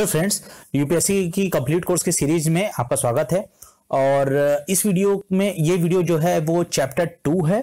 Hello friends UPSC की complete course की series में आपका स्वागत है और uh, इस वीडियो में ये वीडियो जो है वो चैप्टर टू है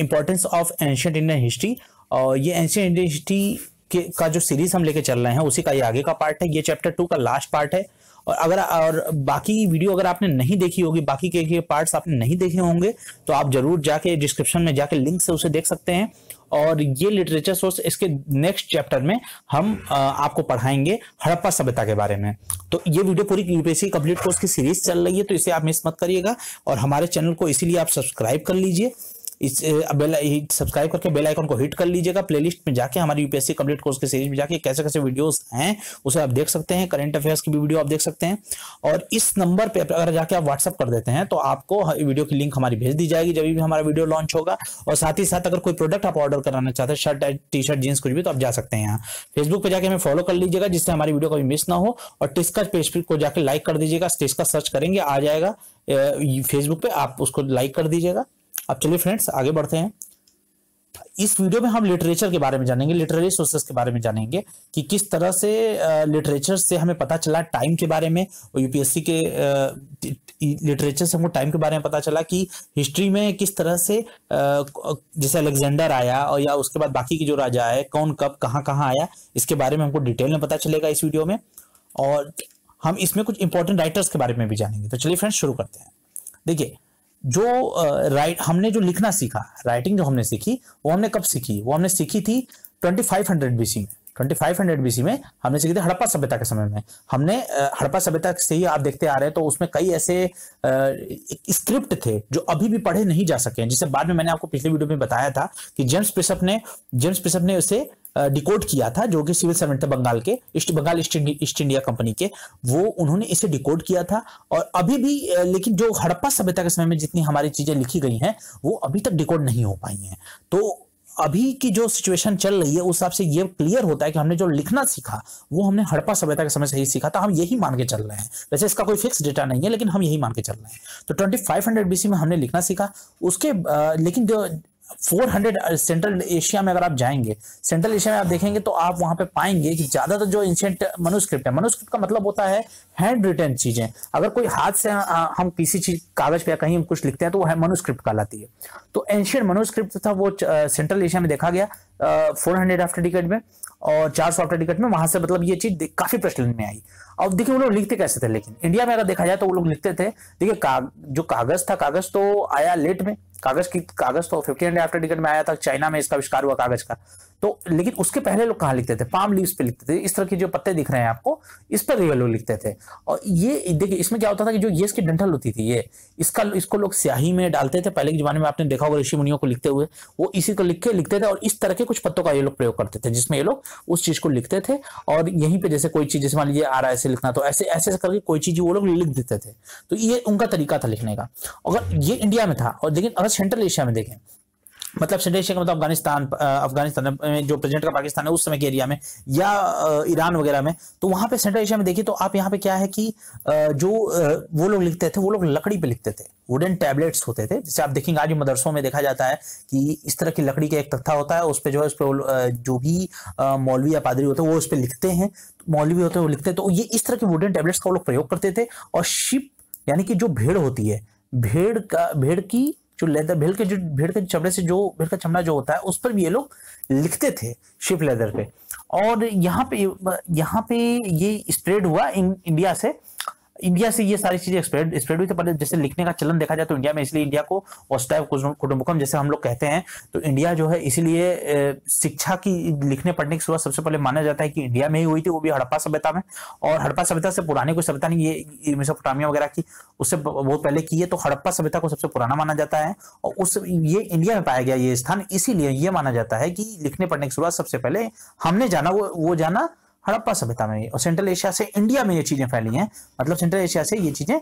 importance of ancient Indian history और ये एंशियंट इंडियन हिस्ट्री के का जो सीरीज हम लेके चल रहे हैं उसी का ये आगे का पार्ट है ये चैप्टर टू का लास्ट पार्ट है और अगर और बाकी वीडियो अगर आपने नहीं देखी होगी बाकी के, के पार्ट्स आपने नहीं देखे होंगे तो आप जरूर जाके डिस्क्रिप्शन में जाके लिंक से उसे देख सकते हैं और ये लिटरेचर सोर्स इसके नेक्स्ट चैप्टर में हम आपको पढ़ाएंगे हड़प्पा सभ्यता के बारे में तो ये वीडियो पूरी यूपीएससी कंप्लीट कोर्स की सीरीज चल रही है तो इसे आप मिस मत करिएगा और हमारे चैनल को इसीलिए आप सब्सक्राइब कर लीजिए इस बेल सब्सक्राइब करके बेल आइकन को हिट कर लीजिएगा प्लेलिस्ट में जाके हमारी यूपीएससी कंप्लीट कोर्स के सीरीज में जाके कैसे कैसे वीडियोस हैं उसे आप देख सकते हैं करंट अफेयर्स की भी वीडियो आप देख सकते हैं और इस नंबर पर अगर जाके आप व्हाट्सअप कर देते हैं तो आपको वीडियो की लिंक हमारी भेज दी जाएगी जब भी हमारा वीडियो लॉन्च होगा और साथ ही साथ अगर कोई प्रोडक्ट आप ऑर्डर कराना चाहते हैं शर्ट टी शर्ट जींस कुछ भी तो आप जा सकते हैं यहाँ फेसबुक पर जाकर हमें फॉलो कर लीजिएगा जिससे हमारी वीडियो कभी मिस ना हो और टिस्कर पेज को जाकर लाइक कर दीजिएगा टिस्कर सर्च करेंगे आ जाएगा फेसबुक पे आप उसको लाइक कर दीजिएगा अब चलिए फ्रेंड्स आगे बढ़ते हैं इस वीडियो में हम लिटरेचर के बारे में जानेंगे लिटरेरी सोर्सेस के बारे में जानेंगे कि किस तरह से लिटरेचर से हमें पता चला टाइम के बारे में और यूपीएससी के लिटरेचर से हमको टाइम के बारे में पता चला कि हिस्ट्री में किस तरह से जैसे अलेक्जेंडर आया और या उसके बाद बाकी के जो राजा आए कौन कब कहाँ कहाँ आया इसके बारे में हमको डिटेल में पता चलेगा इस वीडियो में और हम इसमें कुछ इंपॉर्टेंट राइटर्स के बारे में भी जानेंगे तो चलिए फ्रेंड्स शुरू करते हैं देखिए जो राइट हमने जो लिखना सीखा राइटिंग जो हमने सीखी वो हमने कब सीखी वो हमने सीखी थी 2500 बीसी में 2500 बीसी में हमने सीखी थी हड़प्पा सभ्यता के समय में हमने हड़प्पा सभ्यता से ही आप देखते आ रहे हैं तो उसमें कई ऐसे स्क्रिप्ट थे जो अभी भी पढ़े नहीं जा सके जिसे बाद में मैंने आपको पिछले वीडियो में बताया था कि जेम्स प्रिसप ने जेम्स प्रिसप ने उसे डिकोड किया था जो कि सिविल सर्वेंट थे बंगाल के East Bengal East India Company के वो उन्होंने इसे डिकोड किया था और अभी भी लेकिन जो हड़प्पा सभ्यता के समय में जितनी हमारी चीजें लिखी गई हैं वो अभी तक डिकोड नहीं हो पाई हैं तो अभी की जो सिचुएशन चल रही है उस हिसाब से ये क्लियर होता है कि हमने जो लिखना सीखा वो हमने हड़प्पा सभ्यता के समय से ही सीखा था हम यही मान के चल रहे हैं वैसे इसका कोई फिक्स डेटा नहीं है लेकिन हम यही मान के चल रहे हैं तो 2500 बीसी में हमने लिखना सीखा उसके आ, लेकिन जो 400 सेंट्रल एशिया में अगर आप जाएंगे सेंट्रल एशिया में आप देखेंगे तो आप वहां पे पाएंगे कि ज्यादातर जो एंशियंट मनुस्क्रिप्ट है मनुस्क्रिप्ट का मतलब होता है हैंड रिटर्न चीजें अगर कोई हाथ से हम किसी चीज कागज पे या कहीं हम कुछ लिखते हैं तो वो है मनुस्क्रिप्ट कहलाती है तो एंशियंट मनुस्क्रिप्ट था वो सेंट्रल एशिया में देखा गया फोर हंड्रेड आफ्टर टिकट में और चार सौ आफ्टर टिकट में वहां से मतलब ये चीज काफी प्रचलन में आई अब देखिए वो लोग लिखते कैसे थे लेकिन इंडिया में अगर देखा जाए तो वो लोग लिखते थे देखिए का, जो कागज था कागज तो आया लेट में कागज की कागज तो फिफ्टी हंड्रेड आफ्टर डिकेट में आया था चाइना में इसका आविष्कार हुआ कागज का तो लेकिन उसके पहले लोग कहाँ लिखते थे पाम लीव्स पे लिखते थे इस तरह के जो पत्ते दिख रहे हैं आपको इस पर लोग लिखते थे और ये देखिए इसमें क्या होता था कि जो ये इसकी डंठल होती थी ये इसका इसको लोग स्याही में डालते थे पहले के जमाने में आपने देखा होगा ऋषि मुनियों को लिखते हुए वो इसी को लिख के लिखते थे और इस तरह के कुछ पत्तों का ये लोग प्रयोग करते थे जिसमें ये लोग उस चीज को लिखते थे और यहीं पर जैसे कोई चीज जैसे मान लीजिए आर आई लिखना तो ऐसे ऐसे करके कोई चीज वो लोग लिख देते थे तो ये उनका तरीका था लिखने का अगर ये इंडिया में था और लेकिन अगर सेंट्रल एशिया में देखें मतलब सेंट्रल एशिया का मतलब अफगानिस्तान अफगानिस्तान में जो प्रेजेंट का पाकिस्तान है उस समय के एरिया में या ईरान वगैरह में तो वहां पे सेंट्रल एशिया में देखिए तो आप यहाँ पे क्या है कि जो वो लोग लिखते थे वो लोग लकड़ी पे लिखते थे वुडन टैबलेट्स होते थे जैसे आप देखेंगे आज मदरसों में देखा जाता है कि इस तरह की लकड़ी का एक तख्ता होता है उस पर जो है उस पर जो भी मौलवी या पादरी होते हैं वो उस पर लिखते हैं मौलवी होते हैं वो लिखते हैं तो ये इस तरह के वुडन टैबलेट्स का वो लोग प्रयोग करते थे और शिप यानी कि जो भेड़ होती है भेड़ का भेड़ की जो लेदर भेड़ के जो भेड़ के चमड़े से जो भेड़ का चमड़ा जो होता है उस पर भी ये लोग लिखते थे शिप लेदर पे और यहाँ पे यहाँ पे ये स्प्रेड हुआ इंडिया से इंडिया से ये सारी चीजें स्प्रेड स्प्रेड हुई थी पर जैसे लिखने का चलन देखा जाए तो इंडिया में इसलिए इंडिया को ओस्टाइव कुटुंबकम जैसे हम लोग कहते हैं तो इंडिया जो है इसीलिए शिक्षा की लिखने पढ़ने की शुरुआत सबसे पहले माना जाता है कि इंडिया में ही हुई थी वो भी हड़प्पा सभ्यता में और हड़प्पा सभ्यता से पुरानी कोई सभ्यता नहीं ये मिसोपोटामिया वगैरह की उससे बहुत पहले की है तो हड़प्पा सभ्यता को सबसे पुराना माना जाता है और उस ये इंडिया में पाया गया ये स्थान इसीलिए ये माना जाता है कि लिखने पढ़ने की शुरुआत सबसे पहले हमने जाना वो वो जाना हड़प्पा सभ्यता में और सेंट्रल एशिया से इंडिया में ये चीज़ें फैली हैं मतलब सेंट्रल एशिया से ये चीज़ें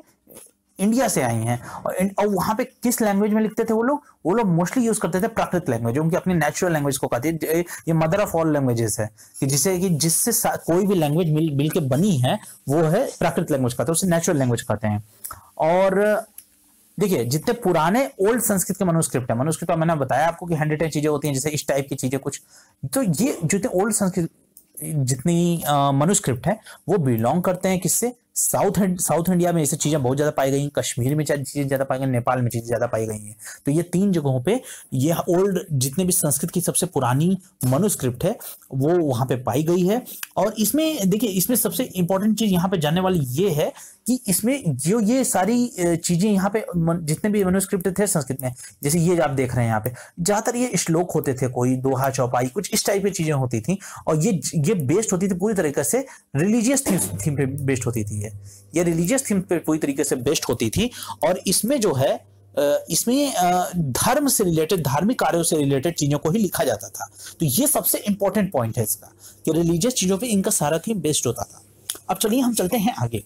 इंडिया से आई हैं और, और वहाँ पे किस लैंग्वेज में लिखते थे वो लोग वो लोग मोस्टली यूज करते थे प्राकृत लैंग्वेज उनकी अपनी नेचुरल लैंग्वेज को कहते ये मदर ऑफ ऑल लैंग्वेजेस है कि जिसे कि जिससे कोई भी लैंग्वेज मिल मिलकर बनी है वो है प्राकृत लैंग्वेज कहते हैं उसे नेचुरल लैंग्वेज कहते हैं और देखिए जितने पुराने ओल्ड संस्कृत के मनुस्क्रिप्ट है मनुस्क्रिप्ट मैंने बताया आपको कि हैंड रिटन चीजें होती हैं जैसे इस टाइप की चीजें कुछ तो ये जितने ओल्ड संस्कृत जितनी मनुस्क्रिप्ट है वो बिलोंग करते हैं किससे साउथ साउथ इंडिया में ऐसी चीजें बहुत ज्यादा पाई गई हैं कश्मीर में चीजें ज्यादा पाई गई नेपाल में चीजें ज्यादा पाई गई हैं तो ये तीन जगहों पे ये ओल्ड जितने भी संस्कृत की सबसे पुरानी मनुस्क्रिप्ट है वो वहां पे पाई गई है और इसमें देखिए इसमें सबसे इंपॉर्टेंट चीज यहाँ पे जानने वाली ये है कि इसमें जो ये सारी चीजें यहाँ पे जितने भी मनुस्क्रिप्ट थे संस्कृत में जैसे ये आप देख रहे हैं यहाँ पे ज्यादातर ये श्लोक होते थे कोई दोहा चौपाई कुछ इस टाइप की चीजें होती थी और ये ये बेस्ड होती थी पूरी तरीके से रिलीजियस थीम पे बेस्ड होती थी होती है ये रिलीजियस थीम पर पूरी तरीके से बेस्ट होती थी और इसमें जो है इसमें धर्म से रिलेटेड धार्मिक कार्यों से रिलेटेड चीजों को ही लिखा जाता था तो ये सबसे इंपॉर्टेंट पॉइंट है इसका कि रिलीजियस चीजों पे इनका सारा थीम बेस्ड होता था अब चलिए हम चलते हैं आगे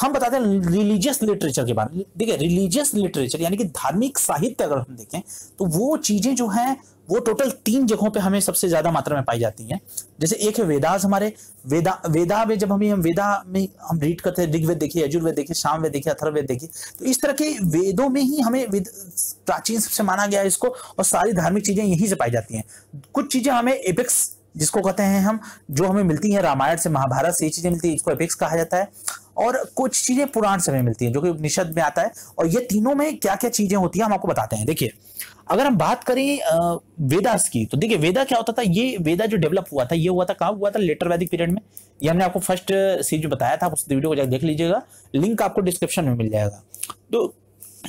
हम बताते हैं रिलीजियस लिटरेचर के बारे में देखिए रिलीजियस लिटरेचर यानी कि धार्मिक साहित्य अगर हम देखें तो वो चीजें जो हैं वो टोटल तीन जगहों पे हमें सबसे ज्यादा मात्रा में पाई जाती हैं जैसे एक है वेदास हमारे वेदा वेदा में जब हमें हम वेदा में हम रीड करते हैं ऋग्वेद देखिए यजुर्वेद देखिए सामवेद देखिए अथर्वेद देखिए तो इस तरह के वेदों में ही हमें प्राचीन सबसे माना गया है इसको और सारी धार्मिक चीजें यहीं से पाई जाती हैं कुछ चीजें हमें एपिक्स जिसको कहते हैं हम जो हमें मिलती है रामायण से महाभारत से ये चीजें मिलती है इसको एपिक्स कहा जाता है और कुछ चीजें पुराण समय मिलती है जो कि उपनिषद में आता है और ये तीनों में क्या क्या चीजें होती है हम आपको बताते हैं देखिए अगर हम बात करें वेदास की तो देखिए वेदा क्या होता था ये वेदा जो डेवलप हुआ था ये हुआ था कहा हुआ था लेटर वैदिक पीरियड में ये हमने आपको फर्स्ट सीज बताया था उस वीडियो को जाकर देख लीजिएगा लिंक आपको डिस्क्रिप्शन में मिल जाएगा तो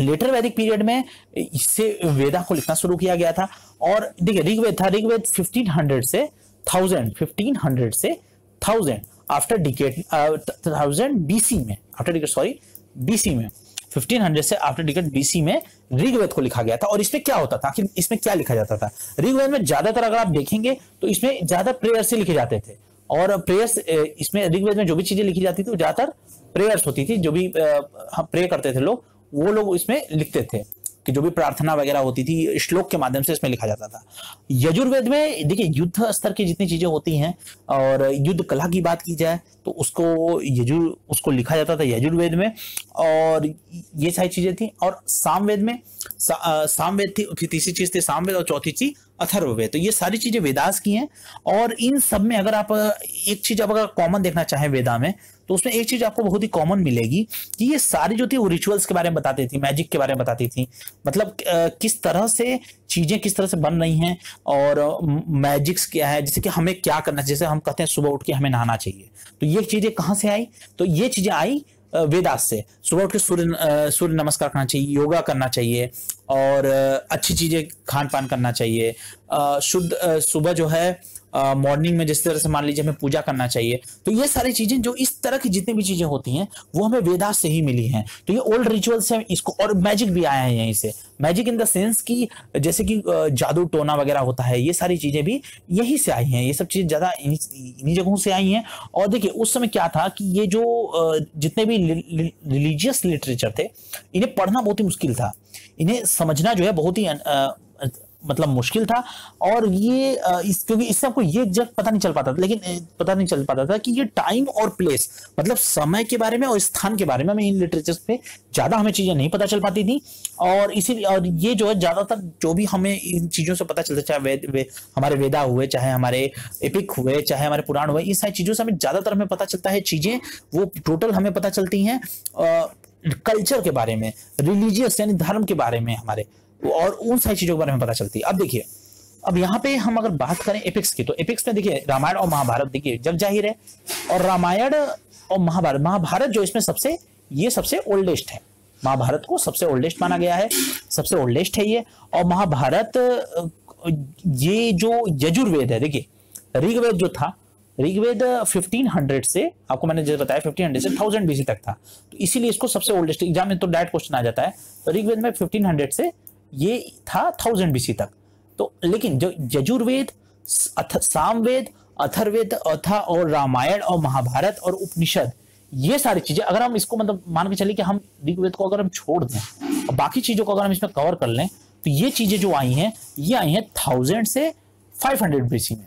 लेटर वैदिक पीरियड में इससे वेदा को लिखना शुरू किया गया था और देखिए ऋग्वेद था ऋग्वेद फिफ्टीन से थाउजेंड फिफ्टीन से thousand after decade thousand BC में आफ्टर डिकेट सॉरी बीसी में 1500 से आफ्टर डिकेट बीसी में ऋग्वेद को लिखा गया था और इसमें क्या होता था कि इसमें क्या लिखा जाता था ऋग्वेद में ज्यादातर अगर आप देखेंगे तो इसमें ज्यादा प्रेयर से लिखे जाते थे और प्रेयर्स इसमें ऋग्वेद में जो भी चीजें लिखी जाती थी वो ज्यादातर प्रेयर्स होती थी जो भी हम प्रे करते थे लोग वो लोग इसमें लिखते थे कि जो भी प्रार्थना वगैरह होती थी श्लोक के माध्यम से इसमें लिखा जाता था यजुर्वेद में देखिए युद्ध स्तर की जितनी चीजें होती हैं और युद्ध कला की बात की जाए तो उसको यजुर् उसको लिखा जाता था यजुर्वेद में और ये सारी चीजें थी और सामवेद में सा, सामवेद थी तीसरी चीज थी सामवेद और चौथी चीज अथर्ववेद तो ये सारी चीजें वेदास की हैं और इन सब में अगर आप एक चीज आप अगर कॉमन देखना चाहें वेदा में तो उसमें एक चीज आपको बहुत ही कॉमन मिलेगी कि ये सारी जो थी वो रिचुअल्स के बारे में बताती थी मैजिक के बारे में बताती थी मतलब किस तरह से चीजें किस तरह से बन रही हैं और मैजिक्स क्या है जैसे कि हमें क्या करना जैसे हम कहते हैं सुबह उठ के हमें नहाना चाहिए तो ये चीजें कहाँ से आई तो ये चीजें आई वेदास से सुबह उठ के सूर्य सूर्य नमस्कार करना चाहिए योगा करना चाहिए और अच्छी चीजें खान पान करना चाहिए शुद्ध सुबह जो है मॉर्निंग में जिस तरह से मान लीजिए हमें पूजा करना चाहिए तो ये सारी चीजें जो इस तरह की जितनी भी चीजें होती हैं वो हमें वेदा से ही मिली हैं तो ये ओल्ड रिचुअल्स हैं इसको और मैजिक भी आया है यहीं से मैजिक इन द सेंस कि जैसे कि जादू टोना वगैरह होता है ये सारी चीजें भी यहीं से आई हैं ये सब चीजें ज्यादा इन्हीं जगहों से आई हैं और देखिए उस समय क्या था कि ये जो जितने भी रिलीजियस लिटरेचर थे इन्हें पढ़ना बहुत ही मुश्किल था इन्हें समझना जो है बहुत ही मतलब मुश्किल था और ये इस क्योंकि इससे आपको ये एग्जैक्ट पता नहीं चल पाता था लेकिन पता नहीं चल पाता था कि ये टाइम और प्लेस मतलब समय के बारे में और स्थान के बारे में हमें इन लिटरेचर पे ज़्यादा हमें चीज़ें नहीं पता चल पाती थी और इसी और ये जो है ज़्यादातर जो भी हमें इन चीज़ों से पता चलता चाहे वेद वे, हमारे वेदा हुए चाहे हमारे एपिक हुए चाहे हमारे पुराण हुए इन सारी चीज़ों से हमें ज़्यादातर हमें पता चलता है चीज़ें वो टोटल हमें पता चलती हैं कल्चर के बारे में रिलीजियस यानी धर्म के बारे में हमारे और उन सारी चीजों के बारे में पता चलती है अब देखिए अब यहाँ पे हम अगर बात करें एपिक्स की तो एपिक्स में देखिए रामायण और महाभारत देखिए जब जाहिर है और रामायण और महाभारत महाभारत जो इसमें सबसे ये सबसे ओल्डेस्ट है महाभारत को सबसे ओल्डेस्ट माना गया है सबसे ओल्डेस्ट है ये और महाभारत ये जो यजुर्वेद है देखिए ऋग्वेद जो था ऋग्वेद 1500 से आपको मैंने जैसे बताया 1500 से 1000 बीसी तक था तो इसीलिए इसको सबसे ओल्डेस्ट एग्जाम में तो डायरेक्ट क्वेश्चन आ जाता है तो ऋग्वेद में 1500 से ये था थाउजेंड बीसी तक तो लेकिन जो यजुर्वेद सामवेद अथर्वेद अथा और रामायण और महाभारत और उपनिषद ये सारी चीजें अगर हम इसको मतलब मान के चले कि हम ऋग्वेद को अगर हम छोड़ दें और बाकी चीजों को अगर हम इसमें कवर कर लें तो ये चीजें जो आई हैं ये आई हैं थाउजेंड से फाइव हंड्रेड बीसी में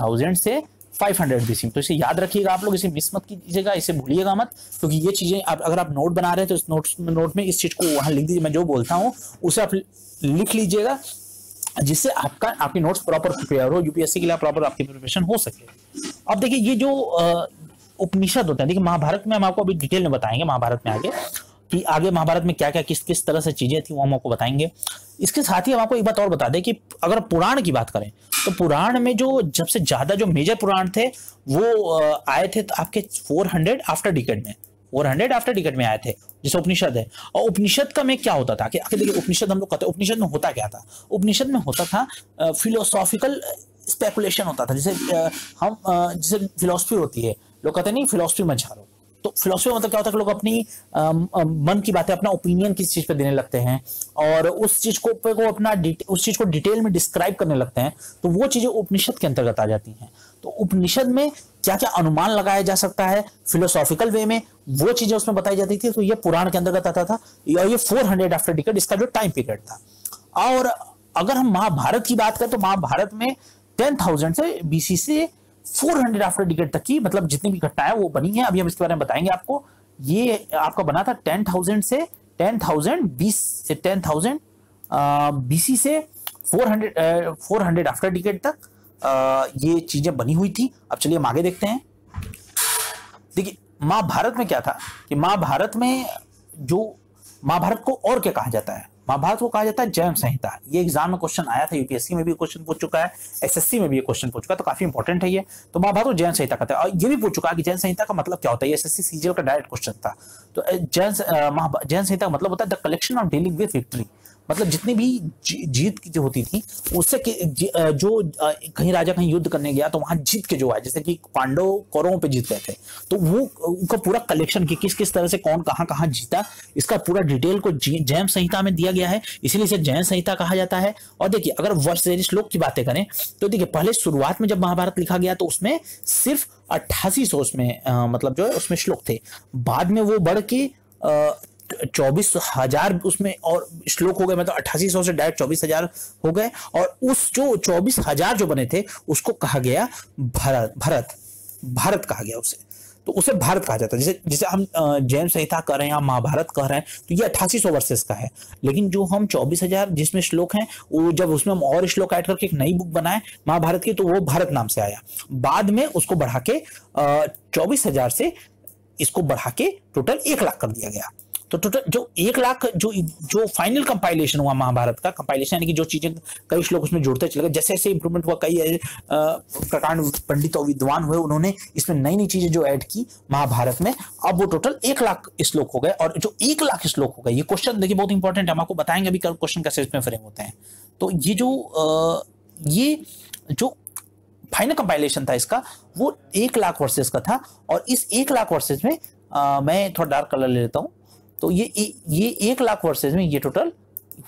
थाउजेंड से फाइव हंड्रेड भी सिम तो इसे याद रखिएगा आप लोग इसे मिस मत कीजिएगा इसे भूलिएगा मत क्योंकि तो ये चीज़ें आप अगर आप नोट बना रहे हैं तो इस नोट नोट में इस चीज़ को वहां लिख दीजिए मैं जो बोलता हूँ उसे आप लिख लीजिएगा जिससे आपका आपके नोट्स प्रॉपर प्रिपेयर हो यूपीएससी के लिए प्रॉपर आपकी प्रिपरेशन हो सके अब देखिए ये जो उपनिषद होते हैं देखिए महाभारत में हम आपको अभी डिटेल में बताएंगे महाभारत में आगे कि आगे महाभारत में क्या क्या किस किस तरह से चीज़ें थी वो हम आपको बताएंगे इसके साथ ही हम आपको एक बात और बता दें कि अगर पुराण की बात करें तो पुराण में जो जब से ज़्यादा जो मेजर पुराण थे वो आए थे तो आपके 400 आफ्टर डिकेट में फोर हंड्रेड आफ्टर डिकेट में आए थे जैसे उपनिषद है और उपनिषद का में क्या होता था कि देखिए उपनिषद हम लोग कहते हैं उपनिषद में होता क्या था उपनिषद में होता था फिलोसॉफिकल स्पेकुलेशन होता था जैसे हम जैसे फिलोसफी होती है लोग कहते नहीं फिलोसफी मत झाड़ो तो फिलोसफी मतलब क्या होता है लोग अपनी मन की बातें अपना ओपिनियन किसी चीज पे देने लगते हैं और उस चीज को पे को अपना उस चीज को डिटेल में डिस्क्राइब करने लगते हैं तो वो चीजें उपनिषद के अंतर्गत आ जाती हैं तो उपनिषद में क्या क्या अनुमान लगाया जा सकता है फिलोसॉफिकल वे में वो चीजें उसमें बताई जाती थी तो ये पुराण के अंतर्गत आता था और ये फोर हंड्रेड आफ्टर डिकेट इसका जो टाइम पीरियड था और अगर हम महाभारत की बात करें तो महाभारत में टेन थाउजेंड से बीसी से 400 आफ्टर डिकेट तक की मतलब जितनी भी घटनाएं वो बनी है अभी हम इसके बारे में बताएंगे आपको ये आपका बना था 10,000 से 10,000 बीस से 10,000 बीसी से 400 फोर हंड्रेड आफ्टर डिकेट तक आ, ये चीजें बनी हुई थी अब चलिए हम आगे देखते हैं देखिए महाभारत में क्या था कि महाभारत में जो महाभारत को और क्या कहा जाता है महाभारत को कहा जाता है जैम संहिता ये एग्जाम में क्वेश्चन आया था यूपीएससी में भी क्वेश्चन पूछ चुका है एसएससी में भी क्वेश्चन पूछ चुका है तो काफी इंपॉर्टेंट है ये तो महाभारत को जैन संहिता कहता है और ये भी पूछ चुका है कि जैन संहिता का मतलब क्या होता है एसएससी सीजीएल का डायरेक्ट क्वेश्चन था तो जैन जैन संहिता का मतलब होता है the collection of dealing with victory मतलब जितनी भी जीत की जो होती थी उससे जो कहीं राजा कहीं युद्ध करने गया तो वहां जीत के जो है जैसे कि पांडव कौरवों पे जीत गए थे तो वो उनका पूरा कलेक्शन कि किस किस तरह से कौन कहाँ कहाँ जीता इसका पूरा डिटेल को जैम संहिता में दिया गया है इसीलिए इसे जैन संहिता कहा जाता है और देखिए अगर वर्ष श्लोक की बातें करें तो देखिए पहले शुरुआत में जब महाभारत लिखा गया तो उसमें सिर्फ अट्ठासी सौ उसमें मतलब जो है उसमें श्लोक थे बाद में वो बढ़ के चौबीस हजार उसमें और श्लोक हो गए मतलब अट्ठासी सौ से डायरेक्ट चौबीस हजार हो गए और उस जो चौबीस हजार जो बने थे उसको कहा गया भारत भारत भारत कहा गया उसे तो उसे भारत कहा जाता है जैसे जैसे हम जैन संहिता कह रहे हैं या महाभारत कह रहे हैं तो ये अट्ठासी सौ वर्षेस का है लेकिन जो हम चौबीस हजार जिसमें श्लोक हैं वो जब उसमें हम और श्लोक ऐड करके एक नई बुक बनाए महाभारत की तो वो भारत नाम से आया बाद में उसको बढ़ा के चौबीस हजार से इसको बढ़ा के टोटल एक लाख कर दिया गया तो टोटल तो, तो जो एक लाख जो जो फाइनल कंपाइलेशन हुआ महाभारत का कंपाइलेशन यानी कि जो चीजें कई श्लोक उसमें जुड़ते चले गए जैसे जैसे इंप्रूवमेंट हुआ कई प्रकांड पंडित और विद्वान हुए उन्होंने इसमें नई नई चीजें जो ऐड की महाभारत में अब वो टोटल एक लाख श्लोक हो गए और जो एक लाख श्लोक हो गए ये क्वेश्चन देखिए बहुत इंपॉर्टेंट है हम आपको बताएंगे अभी क्वेश्चन कैसे इसमें फ्रेम होते हैं तो ये जो आ, ये जो फाइनल कंपाइलेशन था इसका वो एक लाख वर्सेस का था और इस एक लाख वर्सेस में आ, मैं थोड़ा डार्क कलर ले लेता हूँ तो ये ये एक लाख वर्सेज में ये टोटल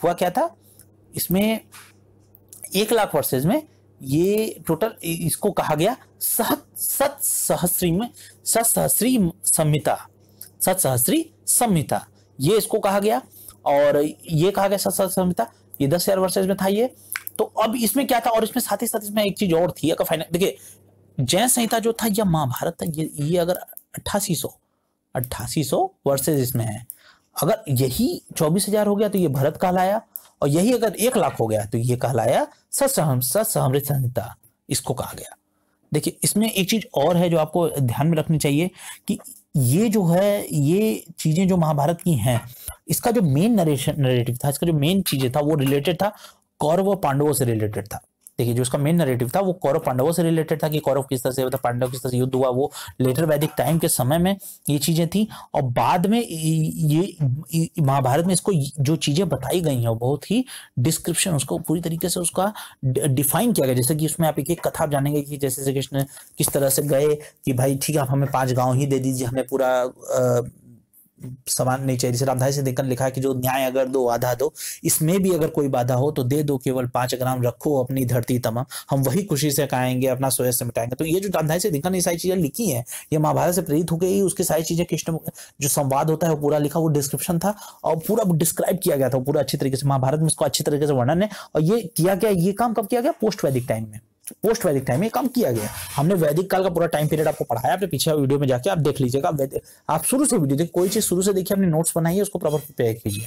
हुआ क्या था इसमें एक लाख वर्सेज में ये टोटल इसको कहा गया सत सत सहस्री में सत सहस्री संहिता सत सहस्री संहिता ये इसको कहा गया और ये कहा गया सत सहस्री संहिता ये दस हजार वर्सेज में था ये तो अब इसमें क्या था और इसमें साथ ही साथ इसमें एक चीज और थी अगर फाइनल देखिए जैन संहिता जो था यह महाभारत था ये ये अगर अट्ठासी सौ अट्ठासी सौ वर्सेज इसमें है अगर यही चौबीस हजार हो गया तो ये भरत कहलाया और यही अगर एक लाख हो गया तो ये कहलाया सत्सहम सत्सहमृत संहिता इसको कहा गया देखिए इसमें एक चीज और है जो आपको ध्यान में रखनी चाहिए कि ये जो है ये चीजें जो महाभारत की हैं इसका जो मेन नरेशन नरेटिव था इसका जो मेन चीजें था वो रिलेटेड था कौरव पांडवों से रिलेटेड था देखिए जो उसका मेन नरेटिव था वो कौरव पांडवों से रिलेटेड था कि कौरव किस तरह से था मतलब पांडव किस तरह से युद्ध हुआ वो लेटर वैदिक टाइम के समय में ये चीजें थी और बाद में ये महाभारत में इसको जो चीजें बताई गई हैं बहुत ही डिस्क्रिप्शन उसको पूरी तरीके से उसका डिफाइन किया गया जैसे कि उसमें आप एक कथा जानेंगे कि जैसे श्री कृष्ण किस तरह से गए कि भाई ठीक है आप हमें पाँच गाँव ही दे दीजिए हमें पूरा समान नहीं चाहिए जैसे रामधारी सिंह देखकर लिखा है कि जो न्याय अगर दो आधा दो इसमें भी अगर कोई बाधा हो तो दे दो केवल पांच ग्राम रखो अपनी धरती तमाम हम वही खुशी से खाएंगे अपना सोय से मिटाएंगे तो ये जो रामधारी सिंह देखकर ने सारी चीजें लिखी है ये महाभारत से प्रेरित होकर ही उसकी सारी चीजें कृष्ण जो संवाद होता है वो पूरा लिखा वो डिस्क्रिप्शन था और पूरा डिस्क्राइब किया गया था पूरा अच्छी तरीके से महाभारत में इसको अच्छी तरीके से वर्णन है और ये किया गया ये काम कब किया गया पोस्ट वैदिक टाइम में पोस्ट वैदिक टाइम में काम किया गया हमने वैदिक काल का पूरा टाइम पीरियड आपको पढ़ाया आपने पीछे वीडियो में जाके आप देख लीजिएगा आप शुरू से वीडियो देखिए कोई चीज शुरू से देखिए हमने नोट्स बनाई है उसको प्रॉपर प्रिपेयर कीजिए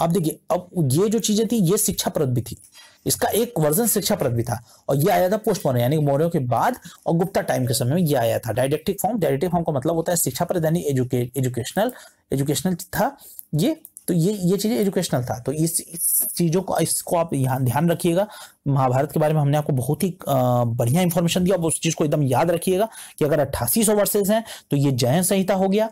आप देखिए अब ये जो चीजें थी ये शिक्षा प्रद भी थी इसका एक वर्जन शिक्षा प्रद भी था और ये आया था पोस्ट मॉडर्न यानी मौर्यों के बाद और गुप्ता टाइम के समय में ये आया था डायडेक्टिक फॉर्म डायडेक्टिक फॉर्म का मतलब होता है शिक्षा प्रद यानी एजुकेशनल एजुकेशनल था ये तो ये ये चीज़ें एजुकेशनल था तो इस, इस चीज़ों को इसको आप यहाँ ध्यान रखिएगा महाभारत के बारे में हमने आपको बहुत ही बढ़िया इंफॉर्मेशन दिया उस चीज़ को एकदम याद रखिएगा कि अगर अट्ठासी सौ वर्सेज हैं तो ये जैन संहिता हो गया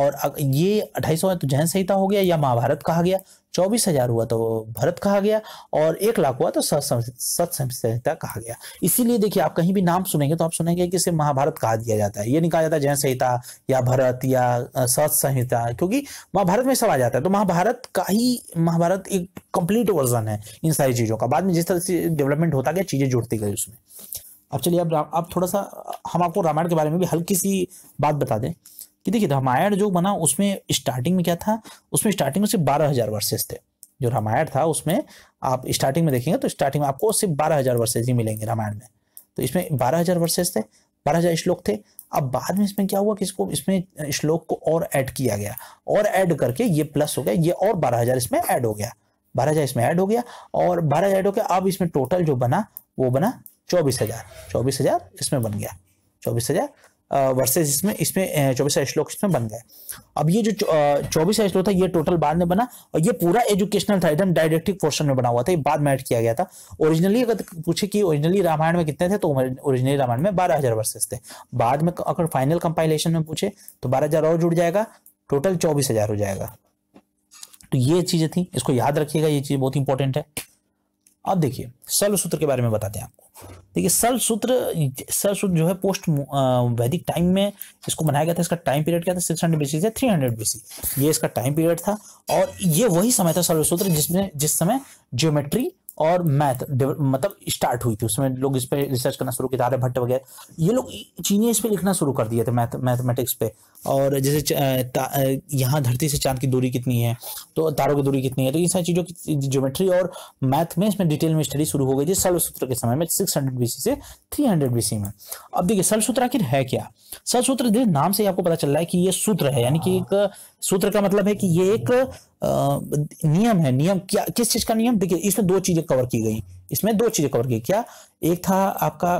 और ये अट्ठाईस है तो जैन संहिता हो गया या महाभारत कहा गया चौबीस हजार हुआ तो भरत कहा गया और एक लाख हुआ तो सत्यता कहा गया इसीलिए देखिए आप कहीं भी नाम सुनेंगे तो आप सुनेंगे कि इसे महाभारत कहा दिया जाता है ये नहीं कहा जाता जय संहिता या भरत या सत संहिता क्योंकि महाभारत में सब आ जाता है तो महाभारत का ही महाभारत एक कंप्लीट वर्जन है इन सारी चीज़ों का बाद में जिस तरह से डेवलपमेंट होता गया चीज़ें जुड़ती गई उसमें अब चलिए अब आप थोड़ा सा हम आपको रामायण के बारे में भी हल्की सी बात बता दें कि देखिए रामायण जो बना उसमें स्टार्टिंग में क्या था उसमें स्टार्टिंग में सिर्फ बारह हजार वर्सेज थे जो रामायण था उसमें आप स्टार्टिंग में देखेंगे तो स्टार्टिंग में आपको सिर्फ बारह हजार वर्सेज ही मिलेंगे रामायण में तो इसमें बारह हजार वर्सेज थे बारह हजार श्लोक थे अब बाद में इसमें क्या हुआ कि इसको इसमें श्लोक को और ऐड किया गया और ऐड करके ये प्लस हो गया ये और बारह हजार इसमें ऐड हो गया बारह हजार इसमें ऐड हो गया और बारह हजार ऐड हो गया अब इसमें टोटल जो बना वो बना चौबीस हजार चौबीस हजार इसमें बन गया चौबीस हजार वर्सेज इसमें इसमें चौबीस श्लोक इसमें बन गए अब ये जो चौबीस श्लोक था ये टोटल बाद में बना और ये पूरा एजुकेशनल था एकदम डायडेक्टिक पोर्शन में बना हुआ था ये बाद में ऐड किया गया था ओरिजिनली अगर पूछे कि ओरिजिनली रामायण में कितने थे तो ओरिजिनली रामायण में बारह हजार वर्सेज थे बाद में अगर फाइनल कंपाइलेशन में पूछे तो बारह हजार और जुड़ जाएगा टोटल चौबीस हजार हो जाएगा तो ये चीजें थी इसको याद रखिएगा ये चीज बहुत इंपॉर्टेंट है अब देखिए सल सूत्र के बारे में बताते हैं आपको देखिए सल सूत्र सल सूत्र जो है पोस्ट वैदिक टाइम में इसको बनाया गया था इसका टाइम पीरियड क्या था सिक्स हंड्रेड बीसी से थ्री हंड्रेड बीसी ये इसका टाइम पीरियड था और ये वही समय था सल सूत्र जिसमें जिस समय जियोमेट्री और मैथ मतलब स्टार्ट हुई थी उसमें लोग इस पर रिसर्च करना शुरू किया आर्यभट्ट वगैरह ये लोग चीनी इस पर लिखना शुरू कर दिए थे मैथ मैथमेटिक्स पे और जैसे यहाँ धरती से चांद की दूरी कितनी है तो तारों की दूरी कितनी है तो ये सारी चीज़ों की ज्योमेट्री और मैथ में इसमें डिटेल में स्टडी शुरू हो गई थी सर्वसूत्र के समय में सिक्स हंड्रेड बीसी से थ्री हंड्रेड बीसी में अब देखिए सर्वसूत्र आखिर है क्या सर्वसूत्र नाम से आपको पता चल रहा है कि ये सूत्र है यानी कि हाँ। एक सूत्र का मतलब है कि ये एक नियम है नियम क्या किस चीज का नियम देखिए इसमें दो चीजें कवर की गई इसमें दो चीजें कवर की क्या एक था आपका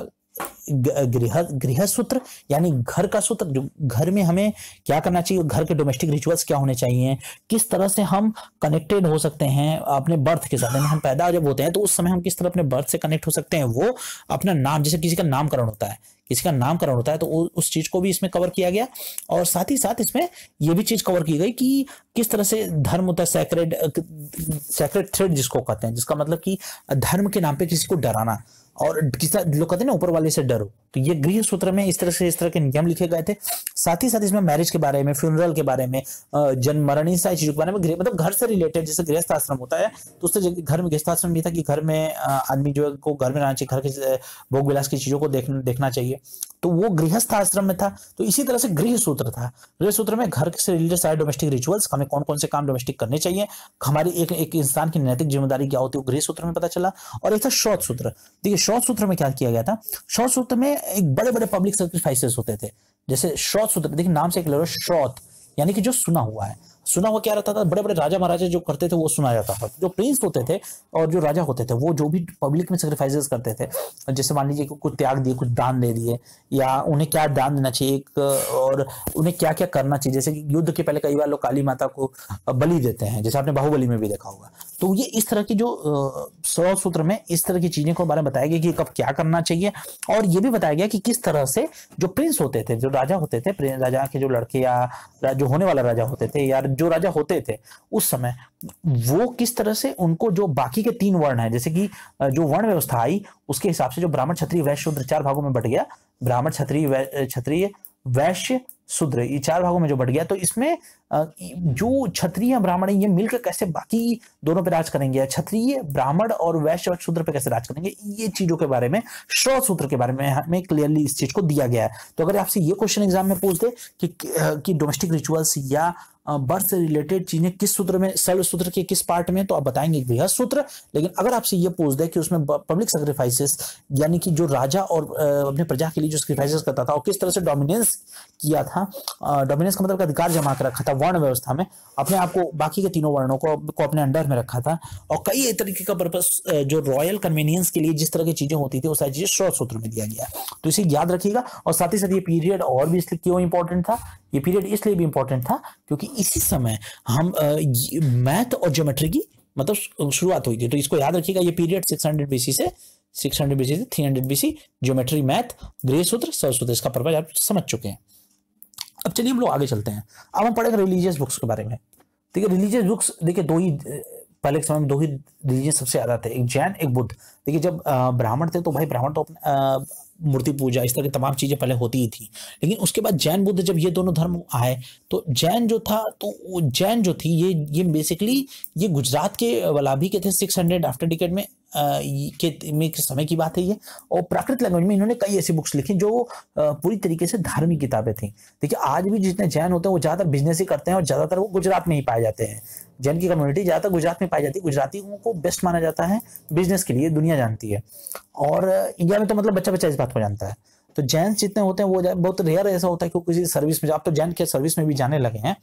गृह गृह सूत्र यानी घर का सूत्र जो घर में हमें क्या करना चाहिए घर के डोमेस्टिक रिचुअल्स क्या होने चाहिए किस तरह से हम कनेक्टेड हो सकते हैं अपने बर्थ के साथ हम पैदा जब होते हैं तो उस समय हम किस तरह अपने बर्थ से कनेक्ट हो सकते हैं वो अपना नाम जैसे किसी का नामकरण होता है किसी का नामकरण होता है तो उस चीज को भी इसमें कवर किया गया और साथ ही साथ इसमें यह भी चीज कवर की गई कि किस तरह से धर्म होता है सैक्रेड सैक्रेड थ्रेड जिसको कहते हैं जिसका मतलब कि धर्म के नाम पे किसी को डराना और किसी लोग कहते हैं ना ऊपर वाले से डरो तो ये गृह सूत्र में इस तरह से इस तरह के नियम लिखे गए थे साथ ही साथ इसमें मैरिज के बारे में फ्यूनरल के बारे में जन्म मरण इन सारी चीजों के बारे में मतलब घर से रिलेटेड जैसे गृहस्थ आश्रम होता है तो उससे घर में गृहस्थ आश्रम था कि घर में आदमी जो है को घर में रहना चाहिए घर के भोग विलास की चीजों को देखना देखना चाहिए तो वो गृहस्थ आश्रम में था तो इसी तरह से गृह सूत्र था गृह सूत्र में घर से रिलेटेड सारे डोमेस्टिक रिचुअल्स हमें कौन कौन से काम डोमेस्टिक करने चाहिए हमारी एक एक इंसान की नैतिक जिम्मेदारी क्या होती है वो गृह सूत्र में पता चला और एक था श्रोत सूत्र देखिए शॉर्ट सूत्र में क्या किया गया था शॉर्ट सूत्र में एक बड़े बड़े पब्लिक सेक्रीफाइसेस होते थे जैसे श्रोत सूत्र देखिए नाम से एक हो श्रोत यानी कि जो सुना हुआ है सुना हुआ क्या रहता था बड़े बड़े राजा महाराजा जो करते थे वो सुना जाता था जो प्रिंस होते थे और जो राजा होते थे वो जो भी पब्लिक में सेक्रीफाइस करते थे जैसे मान लीजिए कुछ त्याग दिए कुछ दान दे दिए या उन्हें क्या दान देना चाहिए और उन्हें क्या क्या करना चाहिए जैसे कि युद्ध के पहले कई बार लोग काली माता को बलि देते हैं जैसे आपने बाहुबली में भी देखा होगा तो ये इस तरह की जो सौ सूत्र में इस तरह की चीजें के बारे में बताया गया कि कब क्या करना चाहिए और ये भी बताया गया कि किस तरह से जो प्रिंस होते थे जो राजा होते थे राजा के जो लड़के या जो होने वाला राजा होते थे या जो राजा होते थे उस समय वो किस तरह से उनको जो बाकी के तीन वर्ण है जैसे कि जो वर्ण व्यवस्था आई उसके हिसाब से जो ब्राह्मण क्षत्रिय वैश्य शूद्र चार भागों में बट गया ब्राह्मण क्षत्रिय क्षत्रिय वैश्य शूद्र ये चार भागों में जो बट गया तो इसमें जो क्षत्रिय ब्राह्मण ये मिलकर कैसे बाकी दोनों पे राज करेंगे क्षत्रिय ब्राह्मण और वैश्य और शूद्र पे कैसे राज करेंगे ये चीजों के बारे में श्रौ सूत्र के बारे में हमें क्लियरली इस चीज को दिया गया है तो अगर आपसे ये क्वेश्चन एग्जाम में पूछ दे कि, कि डोमेस्टिक रिचुअल्स या बर्थ से रिलेटेड चीजें किस सूत्र में सर्व सूत्र के किस पार्ट में तो आप बताएंगे बृहद सूत्र लेकिन अगर आपसे ये पूछ दे कि उसमें पब्लिक सेक्रीफाइसेस यानी कि जो राजा और अपने प्रजा के लिए जो सेक्रीफाइसेस करता था और किस तरह से डोमिनेंस किया था डोमिनेंस का मतलब अधिकार जमा कर रखा था वर्ण व्यवस्था में अपने आप को बाकी के तीनों वर्णों को, को अपने अंडर में रखा था और कई तरीके का पर्पज जो रॉयल कन्वीनियंस के लिए जिस तरह की चीजें होती थी वो सारी चीजें शोध सूत्र में दिया गया तो इसे याद रखिएगा और साथ ही साथ ये पीरियड और भी इसलिए क्यों इंपॉर्टेंट था ये पीरियड इसलिए भी इम्पोर्टेंट था क्योंकि इसी समय हम मैथ और ज्योमेट्री की मतलब शुरुआत हुई थी तो इसको याद रखिएगा ये पीरियड 600 हंड्रेड बीसी से 600 हंड्रेड बीसी से 300 हंड्रेड बीसी ज्योमेट्री मैथ ग्रह सूत्र सर्वसूत्र इसका पर्पज आप समझ चुके हैं अब चलिए हम लोग आगे चलते हैं अब हम पढ़ेंगे रिलीजियस बुक्स के बारे में ठीक है रिलीजियस बुक्स देखिए दो ही पहले के समय में दो ही रिलीजन सबसे ज्यादा थे एक जैन एक बुद्ध देखिए जब ब्राह्मण थे तो भाई ब्राह्मण तो अपने मूर्ति पूजा इस तरह की तमाम चीज़ें पहले होती ही थी लेकिन उसके बाद जैन बुद्ध जब ये दोनों धर्म आए तो जैन जो था तो जैन जो थी ये ये बेसिकली ये गुजरात के वलाभी के थे सिक्स हंड्रेड आफ्टर डिकेट में के समय की बात है ये और प्राकृत लैंग्वेज में इन्होंने कई ऐसी बुक्स लिखी जो पूरी तरीके से धार्मिक किताबें थी देखिए आज भी जितने जैन होते हैं वो ज़्यादातर बिजनेस ही करते हैं और ज़्यादातर वो गुजरात में ही पाए जाते हैं जैन की कम्युनिटी ज़्यादातर गुजरात में पाई जाती है गुजरातियों को बेस्ट माना जाता है बिजनेस के लिए दुनिया जानती है और इंडिया में तो मतलब बच्चा बच्चा इस बात को जानता है तो जैन जितने होते हैं वो बहुत रेयर ऐसा होता है कि किसी सर्विस में आप तो जैन के सर्विस में भी जाने लगे हैं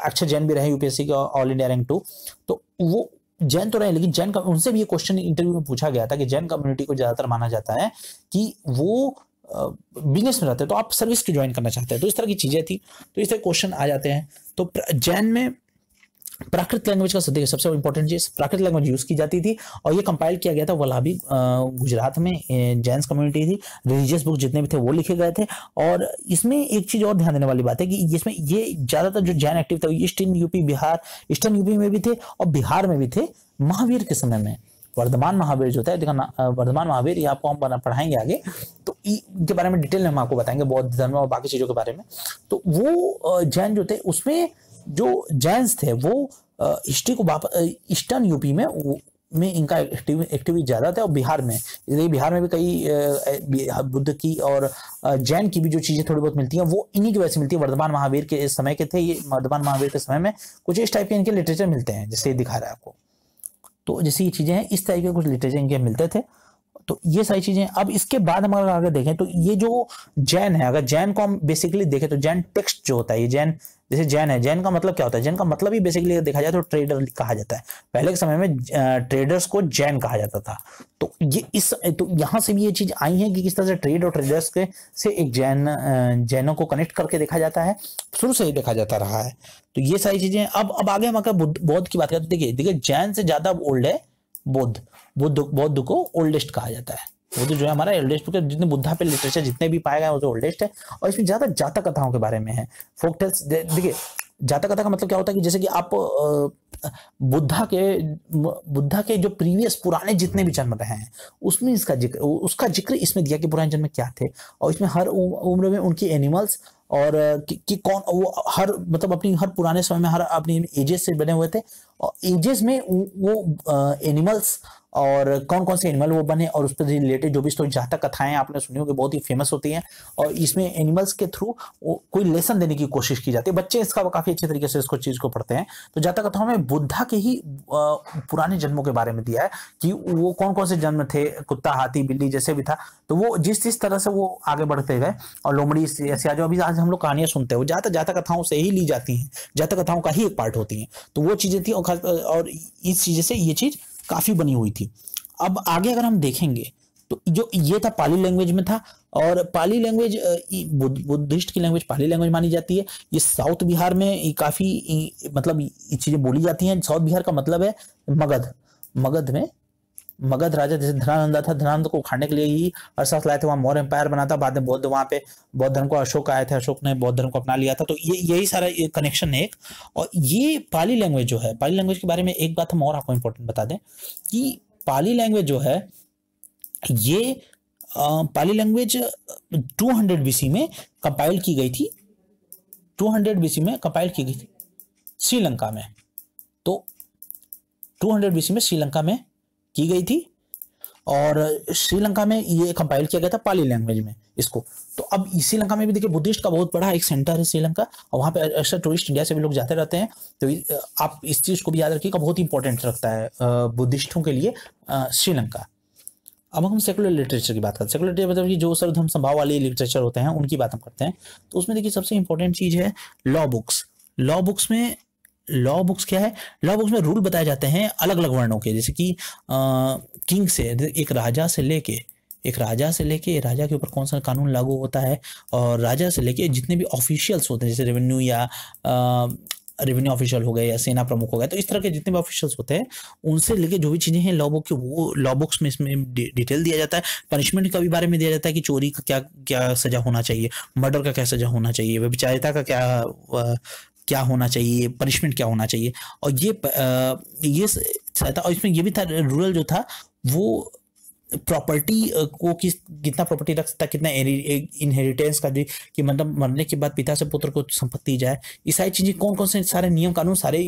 अच्छे जैन भी रहे यूपीएससी का ऑल इंडिया रैंक टू तो वो जैन तो रहे लेकिन जैन उनसे भी ये क्वेश्चन इंटरव्यू में पूछा गया था कि जैन कम्युनिटी को ज्यादातर माना जाता है कि वो बिजनेस में रहते हैं तो आप सर्विस की ज्वाइन करना चाहते हैं तो इस तरह की चीजें थी तो इस तरह क्वेश्चन आ जाते हैं तो जैन में प्राकृत लैंग्वेज का सदस्य सबसे इंपॉर्टेंट चीज प्राकृत लैंग्वेज यूज की जाती थी और ये कंपाइल किया गया था वलाबी गुजरात में जैंस कम्युनिटी थी रिलीजियस बुक जितने भी थे वो लिखे गए थे और इसमें एक चीज और ध्यान देने वाली बात है कि इसमें ये ज्यादातर जो जैन एक्टिव था eastern UP Bihar eastern UP में भी थे और बिहार में भी थे महावीर के समय में वर्धमान महावीर जो था देखा वर्धमान महावीर ये आपको हम पढ़ाएंगे आगे तो इनके बारे में डिटेल में हम आपको बताएंगे बौद्ध धर्म और बाकी चीजों के बारे में तो वो जैन जो थे उसमें जो जैंस थे वो हिस्ट्री को वापस ईस्टर्न यूपी में में इनका एक्टिविटी ज़्यादा था और बिहार में इसलिए बिहार में भी कई बुद्ध की और जैन की भी जो चीज़ें थोड़ी बहुत मिलती हैं वो इन्हीं की वजह से मिलती है वर्धमान महावीर के समय के थे ये वर्धमान महावीर के समय में कुछ इस टाइप के इनके लिटरेचर मिलते हैं जैसे दिखा रहा है आपको तो जैसे ये चीज़ें हैं इस टाइप के कुछ लिटरेचर इनके मिलते थे तो ये सारी चीजें अब इसके बाद हम अगर आगे देखें तो ये जो जैन है अगर जैन को हम बेसिकली देखें तो जैन टेक्स्ट जो होता है ये जैन जैसे जैन है जैन का मतलब क्या होता है जैन का मतलब ही बेसिकली देखा जाए तो ट्रेडर कहा जाता है पहले के समय में ट्रेडर्स को जैन कहा जाता था तो ये इस तो यहाँ से भी ये चीज आई है कि किस तरह से ट्रेड और ट्रेडर्स के से एक जैन जैनों को कनेक्ट करके देखा जाता है शुरू से ही देखा जाता रहा है तो ये सारी चीजें अब अब आगे हम अगर बौद्ध की बात करते देखिए देखिए जैन से ज्यादा ओल्ड है बौद्ध बुद्ध बौद्ध को ओल्डेस्ट कहा जाता है वो तो जो है हमारा ओल्डेस्ट बुक है जितने बुद्धा पे लिटरेचर जितने भी पाए गए वो तो ओल्डेस्ट है और इसमें ज़्यादा जातक कथाओं के बारे में है फोक टेल्स देखिए जातक कथा का मतलब क्या होता है कि जैसे कि आप बुद्धा के बुद्धा के जो प्रीवियस पुराने जितने भी जन्म रहे हैं उसमें इसका जिक्र उसका जिक्र इसमें दिया कि पुराने जन्म क्या थे और इसमें हर उम्र में उनकी एनिमल्स और कि, कि कौन वो हर मतलब अपनी हर पुराने समय में हर अपनी एजेस से बने हुए थे और एजेस में वो, एनिमल्स और कौन कौन से एनिमल वो बने और उस पर रिलेटेड जो भी तो जहाँ तक कथाएं आपने सुनी होगी बहुत ही फेमस होती हैं और इसमें एनिमल्स के थ्रू कोई लेसन देने की कोशिश की जाती है बच्चे इसका काफ़ी अच्छे तरीके से इसको चीज़ को पढ़ते हैं तो जातक कथाओं में बुद्धा के ही पुराने जन्मों के बारे में दिया है कि वो कौन कौन से जन्म थे कुत्ता हाथी बिल्ली जैसे भी था तो वो जिस जिस तरह से वो आगे बढ़ते गए और लोमड़ी ऐसे जो अभी आज हम लोग कहानियां सुनते हैं जातक जातक कथाओं से ही ली जाती है जातक कथाओं का ही एक पार्ट होती है तो वो चीज़ें थी और इस चीज़ से ये चीज़ काफ़ी बनी हुई थी अब आगे अगर हम देखेंगे तो जो ये था पाली लैंग्वेज में था और पाली लैंग्वेज बुद्धिस्ट की लैंग्वेज पाली लैंग्वेज मानी जाती है ये साउथ बिहार में काफ़ी मतलब चीज़ें बोली जाती हैं साउथ बिहार का मतलब है मगध मगध में मगध राजा जैसे धनानंदा था धनानंद को उखाड़ने के लिए ही अरसास लाए थे वहाँ मौर्य एम्पायर बना था बाद में बौद्ध वहाँ पे बौद्ध धर्म को अशोक आए थे अशोक ने बौद्ध धर्म को अपना लिया था तो ये यही सारा ये कनेक्शन है एक और ये पाली लैंग्वेज जो है पाली लैंग्वेज के बारे में एक बात हम और आपको इम्पोर्टेंट बता दें कि पाली लैंग्वेज जो है ये पाली लैंग्वेज 200 बीसी में कंपाइल की गई थी 200 सी में कंपाइल की गई थी श्रीलंका में तो 200 सी में श्रीलंका में की गई थी और श्रीलंका में ये कंपाइल किया गया था पाली लैंग्वेज में इसको तो अब श्रीलंका में भी देखिए बुद्धिस्ट का बहुत बड़ा एक सेंटर है श्रीलंका और वहाँ पे अक्सर टूरिस्ट इंडिया से भी लोग जाते रहते हैं तो आप इस चीज़ को भी याद रखिएगा बहुत इंपॉर्टेंट रखता है बुद्धिस्टों के लिए श्रीलंका अब हम सेकुलर लिटरेचर की बात करते हैं सेकुलर मतलब कि जो सर्वधर्म संभाव वाले लिटरेचर होते हैं उनकी बात हम करते हैं तो उसमें देखिए सबसे इंपॉर्टेंट चीज़ है लॉ बुक्स लॉ बुक्स में लॉ बुक्स क्या है लॉ बुक्स में रूल बताए जाते हैं अलग अलग वर्णों के जैसे कि किंग से एक राजा से लेके एक राजा से लेके राजा के ऊपर कौन सा कानून लागू होता है और राजा से लेके जितने भी ऑफिशियल्स होते हैं जैसे रेवेन्यू या रेवेन्यू ऑफिशियल हो गए या सेना प्रमुख हो गए तो इस तरह के जितने भी ऑफिशियल्स होते हैं उनसे लेके जो भी चीज़ें हैं लॉ बुक के वो लॉ बुक्स में इसमें डिटेल दिया जाता है पनिशमेंट का भी बारे में दिया जाता है कि चोरी का क्या क्या सजा होना चाहिए मर्डर का क्या सजा होना चाहिए व्यविचारिता का क्या क्या होना चाहिए पनिशमेंट क्या होना चाहिए और ये ये था और इसमें ये भी था रूरल जो था वो प्रॉपर्टी को किस कितना प्रॉपर्टी रख सकता कितना इनहेरिटेंस का भी कि मतलब मरने के बाद पिता से पुत्र को संपत्ति जाए ये सारी चीज़ें कौन कौन से सारे नियम कानून सारे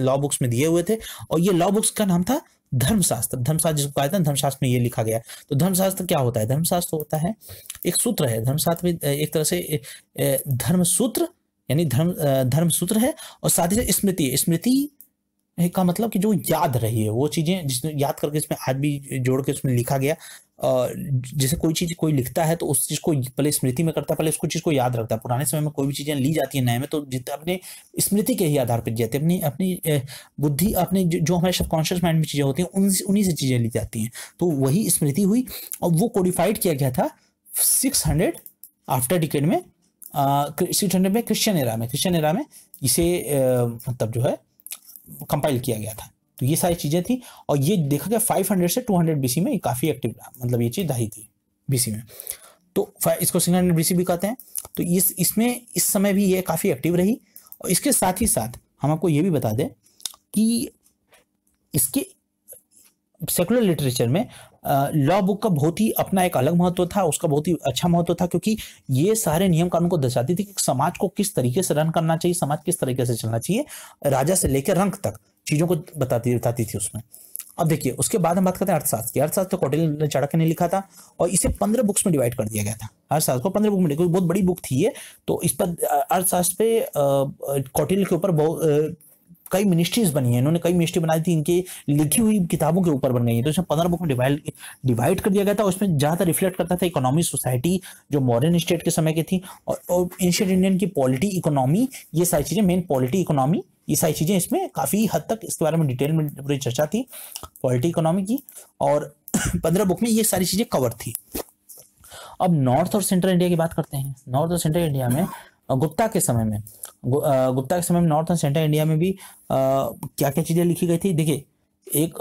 लॉ बुक्स में दिए हुए थे और ये लॉ बुक्स का नाम था धर्मशास्त्र धर्मशास्त्र जिसको कहा था धर्मशास्त्र में ये लिखा गया तो धर्मशास्त्र क्या होता है धर्मशास्त्र होता है एक सूत्र है धर्मशास्त्र में एक तरह से धर्म सूत्र यानी धर्म धर्म सूत्र है और साथ ही स्मृति स्मृति का मतलब कि जो याद रही है वो चीज़ें जिसने याद करके इसमें आज भी जोड़ के उसमें लिखा गया जैसे कोई चीज़ कोई लिखता है तो उस चीज़ को पहले स्मृति में करता है पहले उसको चीज़ को याद रखता है पुराने समय में कोई भी चीज़ें ली जाती है नए में तो जितने अपने स्मृति के ही आधार पर जाती है अपनी अपनी बुद्धि अपने जो हमारे सबकॉन्शियस माइंड में चीज़ें होती हैं उन उन्हीं से चीज़ें ली जाती हैं तो वही स्मृति हुई और वो कोडिफाइड किया गया था सिक्स हंड्रेड आफ्टर डिकेड में सिक्स हंड्रेड में क्रिश्चियन एरा में क्रिश्चियन एरा में इसे मतलब जो है कंपाइल किया गया था तो ये सारी चीज़ें थी और ये देखा गया फाइव हंड्रेड से टू हंड्रेड बीसी में काफ़ी एक्टिव रहा मतलब ये चीज़ रही थी बीसी में तो इसको सिक्स हंड्रेड बीसी भी कहते हैं तो इस इसमें इस समय भी ये काफ़ी एक्टिव रही और इसके साथ ही साथ हम आपको ये भी बता दें कि इसके सेकुलर लिटरेचर में लॉ बुक का बहुत ही अपना एक अलग महत्व था उसका बहुत ही अच्छा महत्व था क्योंकि ये सारे नियम कानून को दर्शाती थी कि समाज को किस तरीके से रन करना चाहिए समाज किस तरीके से चलना चाहिए राजा से लेकर रंग तक चीज़ों को बताती बताती थी उसमें अब देखिए उसके बाद हम बात करते हैं अर्थशास्त्र की अर्थशास्त्र कौटिल तो ने चाणक्य ने लिखा था और इसे पंद्रह बुक्स में डिवाइड कर दिया गया था अर्थशास्त्र को पंद्रह बुक में बहुत बड़ी बुक थी ये तो इस पर अर्थशास्त्र पे कौटिल के ऊपर बहुत कई मिनिस्ट्रीज बनी है इन्होंने कई मिनिस्ट्री बनाई थी इनके लिखी हुई किताबों के ऊपर बन गई है तो इसमें पंद्रह बुक में डिवाइड कर दिया गया था उसमें ज़्यादा रिफ्लेक्ट करता था इकोनॉमी सोसाइटी जो मॉडर्न स्टेट के समय की थी और, और एंशियट इंडियन की पॉलिटी इकोनॉमी ये सारी चीज़ें मेन पॉलिटी इकोनॉमी ये सारी चीज़ें इसमें काफ़ी हद तक इसके बारे में डिटेल में पूरी चर्चा थी पॉलिटी इकोनॉमी की और पंद्रह बुक में ये सारी चीज़ें कवर थी अब नॉर्थ और सेंट्रल इंडिया की बात करते हैं नॉर्थ और सेंट्रल इंडिया में गुप्ता के समय में गुप्ता के समय में नॉर्थ एंड सेंट्रल इंडिया में भी आ, क्या क्या चीज़ें लिखी गई थी देखिए एक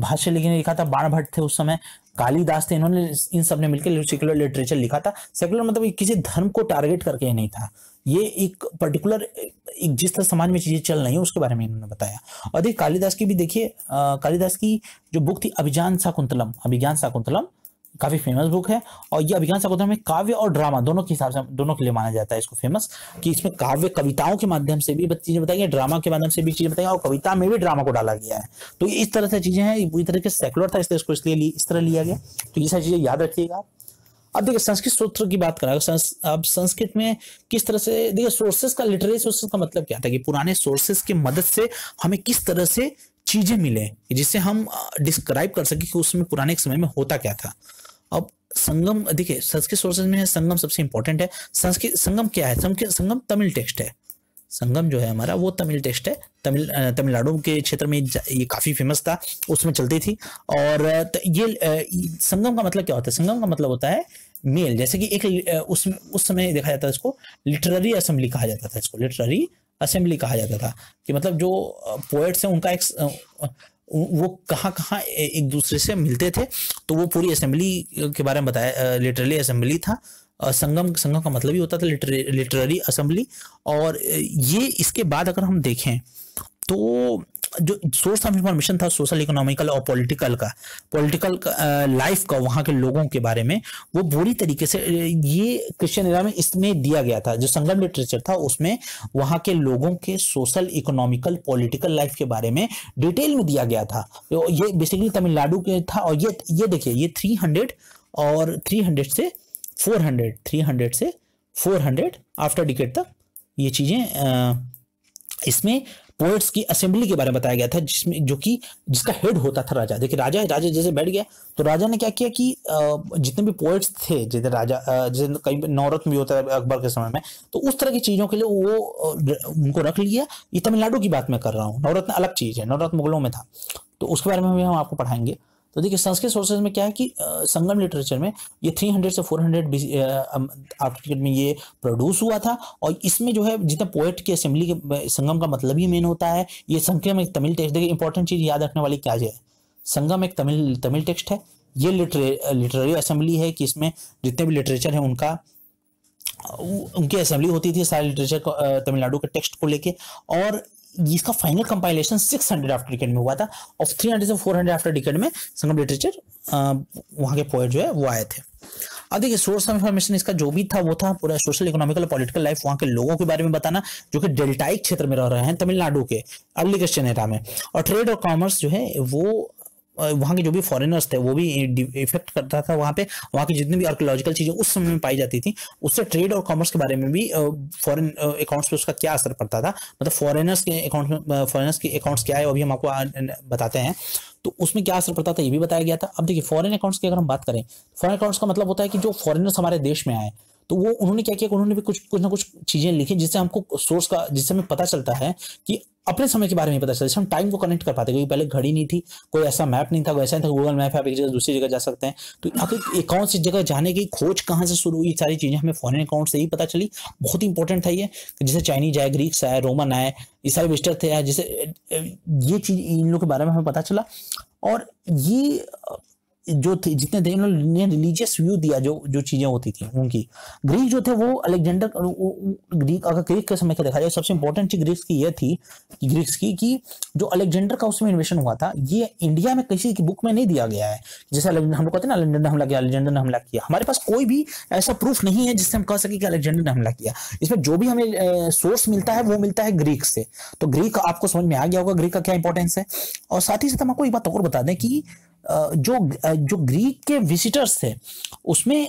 भाष्य लिखने लिखा था बाण भट्ट थे उस समय कालीदास थे इन्होंने इन सब ने मिलकर सेकुलर लिटरेचर लिखा था सेकुलर मतलब किसी धर्म को टारगेट करके नहीं था ये एक पर्टिकुलर एक जिस तरह समाज में चीज़ें चल रही है उसके बारे में इन्होंने बताया और देखिए कालिदास की भी देखिए कालिदास की जो बुक थी अभिजान शाकुंतलम अभिज्ञान शाकुंतलम काफ़ी फेमस बुक है और ये अभिज्ञान सागोदर में काव्य और ड्रामा दोनों के हिसाब से दोनों के लिए माना जाता है इसको फेमस कि इसमें काव्य कविताओं के माध्यम से भी चीज़ें बताई गई ड्रामा के माध्यम से भी चीज़ें बताई और कविता में भी ड्रामा को डाला गया है तो इस तरह से चीज़ें हैं पूरी तरह के सेकुलर था इसलिए इसको इसलिए इस तरह लिया गया तो ये सारी चीज़ें याद रखिएगा अब देखिए संस्कृत सूत्र की बात करें अब संस्कृत में किस तरह से देखिए सोर्सेस का लिटरेरी सोर्सेज का मतलब क्या था कि पुराने सोर्सेस की मदद से हमें किस तरह से चीजें मिले जिससे हम डिस्क्राइब कर सके कि उसमें पुराने समय में होता क्या था संगम देखिए संस्कृत सोर्सेज में संगम सबसे इंपॉर्टेंट है संस्कृत संगम क्या है संगम तमिल टेक्स्ट है संगम जो है हमारा वो तमिल टेक्स्ट है तमिल तमिलनाडु के क्षेत्र में ये काफ़ी फेमस था उसमें चलती थी और ये संगम का मतलब क्या होता है संगम का मतलब होता है मेल जैसे कि एक उस उस समय देखा जाता है इसको लिटरेरी असेंबली कहा जाता था इसको लिटरेरी असेंबली कहा जाता था कि मतलब जो पोएट्स हैं उनका एक वो कहाँ कहाँ एक दूसरे से मिलते थे तो वो पूरी असेंबली के बारे में बताया लिटरली असेंबली था संगम संगम का मतलब ही होता था लिटरली असेंबली और ये इसके बाद अगर हम देखें तो जो सोर्स ऑफ इंफॉर्मेशन था सोशल इकोनॉमिकल और पॉलिटिकल का पॉलिटिकल लाइफ uh, का वहां के लोगों के बारे में वो बुरी तरीके से uh, ये क्रिश्चियन एरा में इसमें दिया गया था जो संगम लिटरेचर था उसमें वहां के लोगों के सोशल इकोनॉमिकल पॉलिटिकल लाइफ के बारे में डिटेल में दिया गया था तो ये बेसिकली तमिलनाडु के था और ये ये देखिए ये थ्री हंड्रेड और थ्री हंड्रेड से फोर हंड्रेड थ्री हंड्रेड से फोर हंड्रेड आफ्टर डिकेट तक ये चीज़ें uh, इसमें पोएट्स की असेंबली के बारे में बताया गया था जिसमें जो कि जिसका हेड होता था राजा देखिए राजा राजा जैसे बैठ गया तो राजा ने क्या किया कि जितने भी पोएट्स थे जैसे राजा जैसे कहीं नौरत भी होता है अकबर के समय में तो उस तरह की चीज़ों के लिए वो उनको रख लिया ये तमिलनाडु की बात मैं कर रहा हूँ नौरत अलग चीज़ है नौरत मुगलों में था तो उसके बारे में भी हम आपको पढ़ाएंगे तो देखिए संस्कृत सोर्सेज में क्या है कि संगम लिटरेचर में ये 300 से 400 हंड्रेड आर्टिकल में ये प्रोड्यूस हुआ था और इसमें जो है जितना पोएट की असेंबली के संगम का मतलब ही मेन होता है ये संगम एक तमिल टेक्स्ट देखिए इंपॉर्टेंट चीज़ याद रखने वाली क्या है संगम एक तमिल तमिल टेक्स्ट है ये लिटरे लिटरेरी असेंबली है कि इसमें जितने भी लिटरेचर है उनका उनकी असेंबली होती थी सारे लिटरेचर तमिलनाडु के टेक्स्ट को लेके और इसका final compilation 600 hundred after decade में हुआ था और 300 से 400 आफ्टर डिकेड में संगम लिटरेचर वहाँ के पोएट जो है वो आए थे अब देखिए सोर्स ऑफ इन्फॉर्मेशन इसका जो भी था वो था पूरा सोशल इकोनॉमिकल पॉलिटिकल लाइफ वहाँ के लोगों के बारे में बताना जो कि डेल्टाइक क्षेत्र में रह रहे हैं तमिलनाडु के अर्ली क्रिश्चियन एरा में और ट्रेड और कॉमर्स जो है वो वहाँ के जो भी फॉरेनर्स थे वो भी इफेक्ट करता था वहाँ पे वहाँ की जितनी भी आर्कोलॉजिकल चीज़ें उस समय में पाई जाती थी उससे ट्रेड और कॉमर्स के बारे में भी फॉरेन अकाउंट्स पे उसका क्या असर पड़ता था मतलब फॉरेनर्स के अकाउंट्स में फॉरेनर्स के अकाउंट्स क्या है वो भी हम आपको बताते हैं तो उसमें क्या असर पड़ता था ये भी बताया गया था अब देखिए फॉरेन अकाउंट्स की अगर हम बात करें फॉरेन अकाउंट्स का मतलब होता है कि जो फॉरेनर्स हमारे देश में आए तो वो उन्होंने क्या किया उन्होंने भी कुछ कुछ ना कुछ चीज़ें लिखी जिससे हमको सोर्स का जिससे हमें पता चलता है कि अपने समय के बारे में पता चलता है हम टाइम को कनेक्ट कर पाते क्योंकि पहले घड़ी नहीं थी कोई ऐसा मैप नहीं था कोई ऐसा नहीं था गूगल मैप है आप एक जगह दूसरी जगह जा सकते हैं तो आखिर कौन सी जगह जाने की खोज कहाँ से शुरू हुई सारी चीज़ें हमें फॉरन अकाउंट से ही पता चली बहुत ही इंपॉर्टेंट था ये जैसे चाइनीज आए ग्रीक्स आए रोमन आए सारे विस्टर थे जैसे ये चीज़ इन लोग के बारे में हमें पता चला और ये जो थे जितने थे उन्होंने रिलीजियस व्यू दिया जो जो चीजें होती थी उनकी ग्रीक जो थे वो अलेक्जेंडर ग्रीक अगर ग्रीक के समय का देखा जाए सबसे इंपॉर्टेंट चीज ग्रीक्स की ये थी ग्रीक्स की कि जो अलेक्जेंडर का उसमें इन्वेशन हुआ था ये इंडिया में किसी की बुक में नहीं दिया गया है जैसे हम लोग कहते हैं अलेक्जेंडर ने हमला किया अलेक्जेंडर ने हमला किया हमारे पास कोई भी ऐसा प्रूफ नहीं है जिससे हम कह सके कि अलेक्जेंडर ने हमला किया इसमें जो भी हमें सोर्स मिलता है वो मिलता है ग्रीक से तो ग्रीक आपको समझ में आ गया होगा ग्रीक का क्या इंपॉर्टेंस है और साथ ही साथ हम आपको एक बात और बता दें कि जो जो ग्रीक के विजिटर्स थे उसमें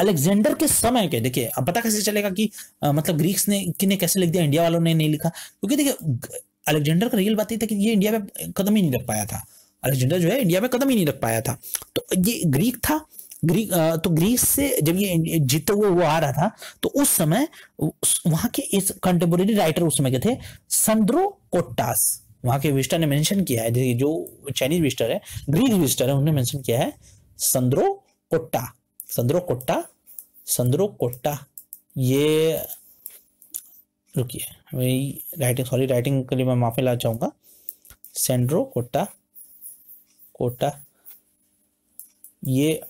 अलेक्जेंडर के समय के देखिए अब पता कैसे चलेगा कि आ, मतलब ग्रीक्स ने किने कैसे लिख दिया इंडिया वालों ने नहीं लिखा क्योंकि देखिए अलेक्जेंडर का रियल बात ये था कि ये इंडिया में कदम ही नहीं रख पाया था अलेक्जेंडर जो है इंडिया में कदम ही नहीं रख पाया था तो ये ग्रीक था ग्रीक तो ग्रीस से जब ये जीते हुए वो आ रहा था तो उस समय वहां के इस कंटेम्पोरे राइटर उस समय के थे संद्रो कोट्टास वहाँ के विस्टर ने मेंशन किया है जो चाइनीज विस्टर है ग्रीक विस्टर है उन्होंने मेंशन किया है संद्रो कोट्टा संद्रो कोट्टा संद्रो कोट्टा ये रुकिए वही राइटिंग सॉरी राइटिंग के लिए मैं माफी ला चाहूँगा सेंड्रो कोट्टा कोटा ये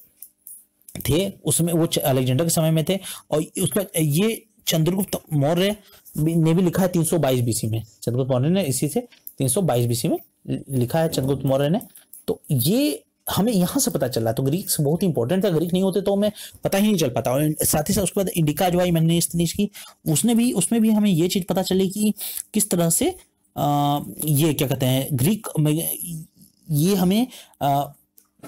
थे उसमें वो अलेक्जेंडर के समय में थे और उसमें ये चंद्रगुप्त मौर्य ने भी लिखा है 322 बीसी में चंद्रगुप्त मौर्य ने इसी से तीन सौ बाईस बीसी में लिखा है चंद्रगुप्त मौर्य ने तो ये हमें यहां से पता चल रहा तो ग्रीक्स बहुत इंपॉर्टेंट था ग्रीक नहीं होते तो हमें पता ही नहीं चल पाता और साथ ही साथ उसके बाद इंडिका जो आई मैंने की उसने भी उसमें भी हमें ये चीज़ पता चली कि किस तरह से आ, ये क्या कहते हैं ग्रीक ये हमें आ,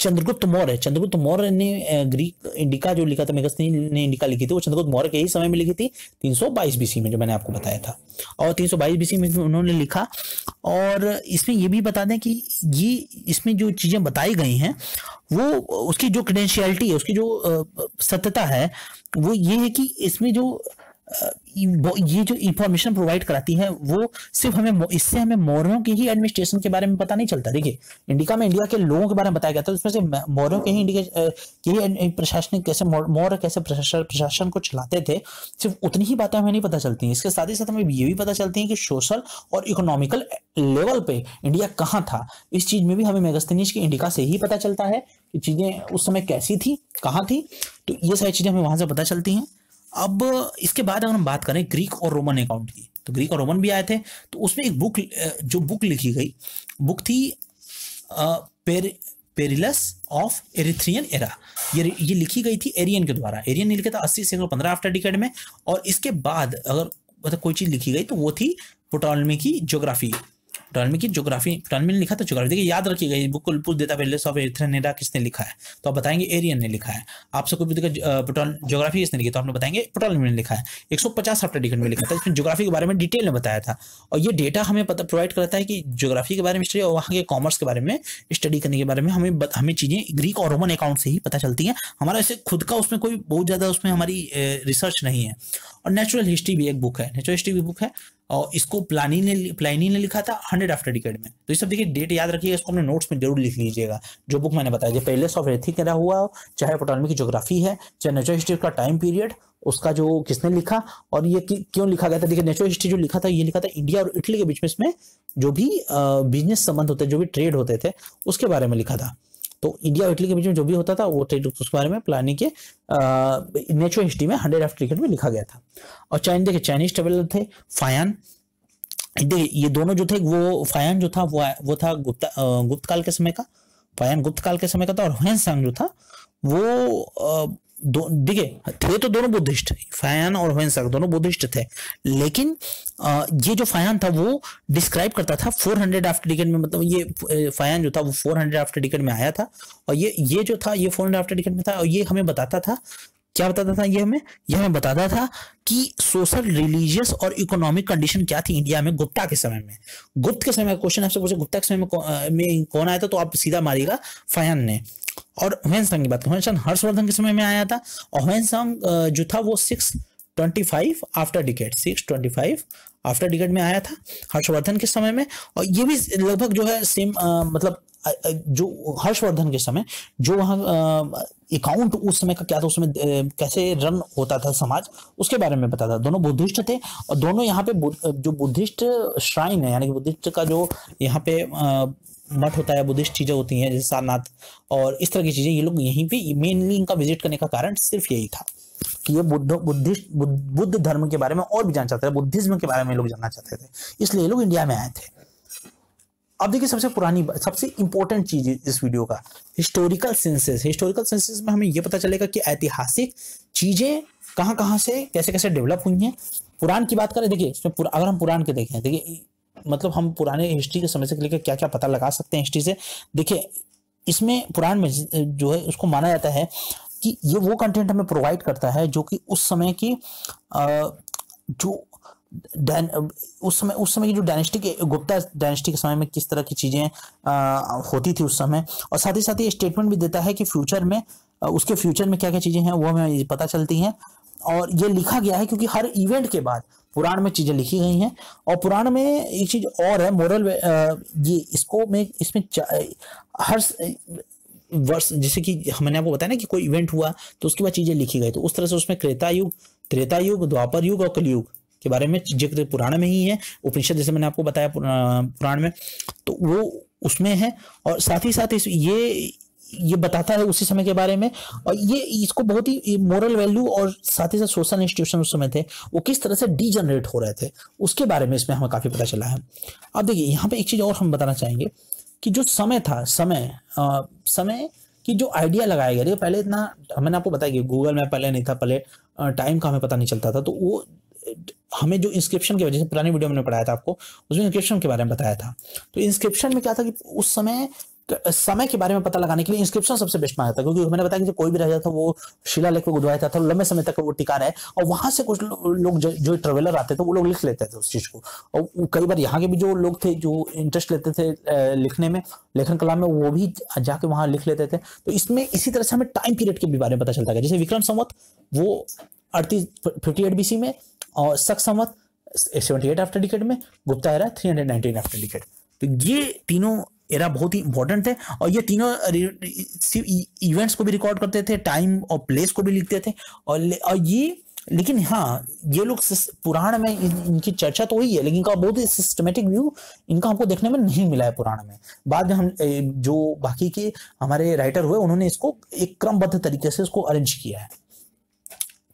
चंद्रगुप्त मौर्य चंद्रगुप्त मौर्य ने ग्रीक इंडिका जो लिखा था मेगस्थनी ने इंडिका लिखी थी वो चंद्रगुप्त मौर्य के ही समय में लिखी थी 322 बीसी में जो मैंने आपको बताया था और 322 बीसी में उन्होंने लिखा और इसमें ये भी बता दें कि ये इसमें जो चीज़ें बताई गई हैं वो उसकी जो क्रेडेंशियलिटी है उसकी जो सत्यता है वो ये है कि इसमें जो ये जो इंफॉर्मेशन प्रोवाइड कराती है वो सिर्फ हमें इससे हमें मौर्यों की ही एडमिनिस्ट्रेशन के बारे में पता नहीं चलता देखिए इंडिका में इंडिया के लोगों के बारे में बताया गया था उसमें से मौर्यों के ही इंडिया के ही प्रशासनिक कैसे मौर्य कैसे प्रशासन को चलाते थे सिर्फ उतनी ही बातें हमें नहीं पता चलती इसके साथ ही साथ हमें ये भी पता चलती है कि सोशल और इकोनॉमिकल लेवल पे इंडिया कहाँ था इस चीज़ में भी हमें मेगस्तनीज की इंडिका से ही पता चलता है कि चीज़ें उस समय कैसी थी कहाँ थी तो ये सारी चीज़ें हमें वहां से पता चलती हैं अब इसके बाद अगर हम बात करें ग्रीक और रोमन अकाउंट की तो ग्रीक और रोमन भी आए थे तो उसमें एक बुक जो बुक लिखी गई बुक थी पेर, पेरिलस ऑफ एरिथ्रियन एरा ये ये लिखी गई थी एरियन के द्वारा एरियन ने लिखा था अस्सी से पंद्रह आफ्टर डिकेड में और इसके बाद अगर मतलब कोई चीज़ लिखी गई तो वो थी पोटॉलमी की ज्योग्राफी टॉलमी की जोग्राफी टॉलमी ने लिखा था जोग्राफी देखिए याद रखिएगा ये बुक पूछ देता पेलेस ऑफ एथ्रेनेडा किसने लिखा है तो आप बताएंगे एरियन ने लिखा है आप सबको भी देखा जोग्राफी किसने लिखी तो आपने बताएंगे टॉलमी ने लिखा है एक सौ पचास आफ्टर डिकेंड में लिखा था इसमें जोग्राफी के बारे में डिटेल में बताया था और ये डेटा हमें पता प्रोवाइड करता है कि जोग्राफी के बारे में स्टडी और वहाँ के कॉमर्स के बारे में स्टडी करने के बारे में हमें हमें चीज़ें ग्रीक और रोमन अकाउंट से ही पता चलती हैं हमारा ऐसे खुद का उसमें कोई बहुत ज़्यादा उसमें हमारी रिसर्च नहीं है और नेचुरल हिस्ट्री भी एक बुक है नेचुरल हिस्ट्री भी बुक है और इसको प्लानी ने प्लानी ने लिखा था हंड्रेड आफ्टर डिकेड में तो ये सब देखिए डेट याद रखिए इसको अपने नोट्स में जरूर लिख लीजिएगा जो बुक मैंने बताया पहले सॉफ एथी करा हुआ हो चाहे पोटानमी की जोग्राफी है चाहे नेचुरल हिस्ट्री का टाइम पीरियड उसका जो किसने लिखा और ये क्यों लिखा गया था देखिए नेचुरल हिस्ट्री जो लिखा था ये लिखा था इंडिया और इटली के बीच में इसमें जो भी बिजनेस संबंध होते जो भी ट्रेड होते थे उसके बारे में लिखा था तो इंडिया और इटली के बीच में जो भी होता था वो ट्रेड उसके बारे में प्लानिंग के नेचुरल हिस्ट्री में हंड्रेड ऑफ क्रिकेट में लिखा गया था और चाइना देखिए चाइनीज ट्रेवलर थे फायन देखिए ये दोनों जो थे वो फायन जो था वो वो था गुप्ता गुप्त काल के समय का फायन गुप्त काल के समय का था और हुएन सांग जो था वो दो थे तो दोनों बुद्धिस्ट फायान और होनसाक दोनों बुद्धिस्ट थे लेकिन आ, ये जो फायान था वो डिस्क्राइब करता था 400 हंड्रेड आफ्टर डिकेट में मतलब ये फायान जो था वो 400 हंड्रेड आफ्टर डिकेट में आया था और ये ये जो था ये 400 हंड्रेड आफ्टर डिकेट में था और ये हमें बताता था क्या बताता था ये हमें ये हमें बताता था कि सोशल रिलीजियस और इकोनॉमिक कंडीशन क्या थी इंडिया में गुप्ता के समय में गुप्त के समय क्वेश्चन आपसे पूछे गुप्ता के समय में, में कौन आया था तो आप सीधा मारिएगा फयान ने और ह्वेनसंग की बात ह्वेनसंग हर्षवर्धन के समय में आया था और ह्वेनसंग जो था वो six twenty five after decade six twenty five after decade में आया था हर्षवर्धन के समय में और ये भी लगभग जो है सेम मतलब जो हर्षवर्धन के समय जो वहाँ अकाउंट उस समय का क्या था उसमें कैसे रन होता था समाज उसके बारे में बताता दोनों बुद्धिस्ट थे और दोनों यहाँ पे जो बुद्धिस्ट श्राइन है यानी कि बुद्धिस्ट का जो यहाँ पे मठ होता है बुद्धिस्ट चीज़ें होती हैं जैसे सारनाथ और इस तरह की चीज़ें ये लोग यहीं पे मेनली इनका विजिट करने का कारण सिर्फ यही था कि ये बुद्ध बुद्धिस्ट बुद्ध धर्म के बारे में और भी जानना चाहते थे बुद्धिज्म के बारे में लोग जानना चाहते थे इसलिए लोग इंडिया में आए थे अब देखिए सबसे पुरानी सबसे इंपॉर्टेंट चीज इस वीडियो का हिस्टोरिकल सेंसेस हिस्टोरिकल सेंसेस में हमें यह पता चलेगा कि ऐतिहासिक चीजें कहाँ कहाँ से कैसे कैसे डेवलप हुई हैं पुराण की बात करें देखिए इसमें अगर हम पुराण के देखें देखिए मतलब हम पुराने हिस्ट्री के समय से लेकर क्या क्या पता लगा सकते हैं हिस्ट्री से देखिए इसमें पुराण में जो है उसको माना जाता है कि ये वो कंटेंट हमें प्रोवाइड करता है जो कि उस समय की जो उस समय उस समय की जो डायनेस्टी के गुप्ता डायनेस्टी के समय में किस तरह की चीज़ें होती थी उस समय और साथ ही साथ ये स्टेटमेंट भी देता है कि फ्यूचर में उसके फ्यूचर में क्या क्या चीज़ें हैं वो हमें पता चलती हैं और ये लिखा गया है क्योंकि हर इवेंट के बाद पुराण में चीज़ें लिखी गई हैं और पुराण में एक चीज़ और है मोरल uh, ये इसको में इसमें uh, हर uh, वर्ष जैसे कि हमने आपको बताया ना कि कोई इवेंट हुआ तो उसके बाद चीज़ें लिखी गई तो उस तरह से उसमें क्रेता युग त्रेता युग द्वापर युग और कलयुग के बारे में जिक्र पुराण में ही है उपनिषद जैसे मैंने आपको बताया पुराण में तो वो उसमें है और साथ ही साथ इस ये ये बताता है उसी समय के बारे में और ये इसको बहुत ही मोरल वैल्यू और साथ ही साथ सोशल इंस्टीट्यूशन उस समय थे वो किस तरह से डीजनरेट हो रहे थे उसके बारे में इसमें हमें काफ़ी पता चला है अब देखिए यहाँ पे एक चीज़ और हम बताना चाहेंगे कि जो समय था समय आ, समय कि जो आइडिया लगाया गया पहले इतना हमने आपको बताया कि गूगल मैप पहले नहीं था पहले टाइम का हमें पता नहीं चलता था तो वो हमें जो इंस्क्रिप्शन की वजह से पुरानी वीडियो में पढ़ाया था आपको उसमें इंस्क्रिप्शन के बारे में बताया था तो इंस्क्रिप्शन में क्या था कि उस समय समय के बारे में पता लगाने के लिए इंस्क्रिप्शन सबसे बेस्ट माना जाता है क्योंकि मैंने बताया कि कोई भी राजा था वो शिला लेख को गुदवाया था, था लंबे समय तक वो टिका रहे और वहां से कुछ लोग जो, जो ट्रेवलर आते थे तो वो लोग लिख लेते थे उस चीज को और कई बार यहाँ के भी जो लोग थे जो इंटरेस्ट लेते थे लिखने में लेखन कला में वो भी जाके वहां लिख लेते थे तो इसमें इसी तरह से हमें टाइम पीरियड के बारे में पता चलता है जैसे विक्रम संवत वो अड़तीस फिफ्टी एट बीसी में और Saka Samvat seventy eight after decade में Gupta era three hundred nineteen after decade तो ये तीनों एरा बहुत ही इंपॉर्टेंट थे और ये तीनों इवेंट्स e, को भी रिकॉर्ड करते थे टाइम और प्लेस को भी लिखते थे और और ये लेकिन हाँ ये लोग पुराण में इन, इनकी चर्चा तो हुई है लेकिन इनका बहुत ही सिस्टमेटिक व्यू इनका हमको देखने में नहीं मिला है पुराण में बाद में हम जो बाकी के हमारे राइटर हुए उन्होंने इसको एक क्रमबद्ध तरीके से इसको अरेंज किया है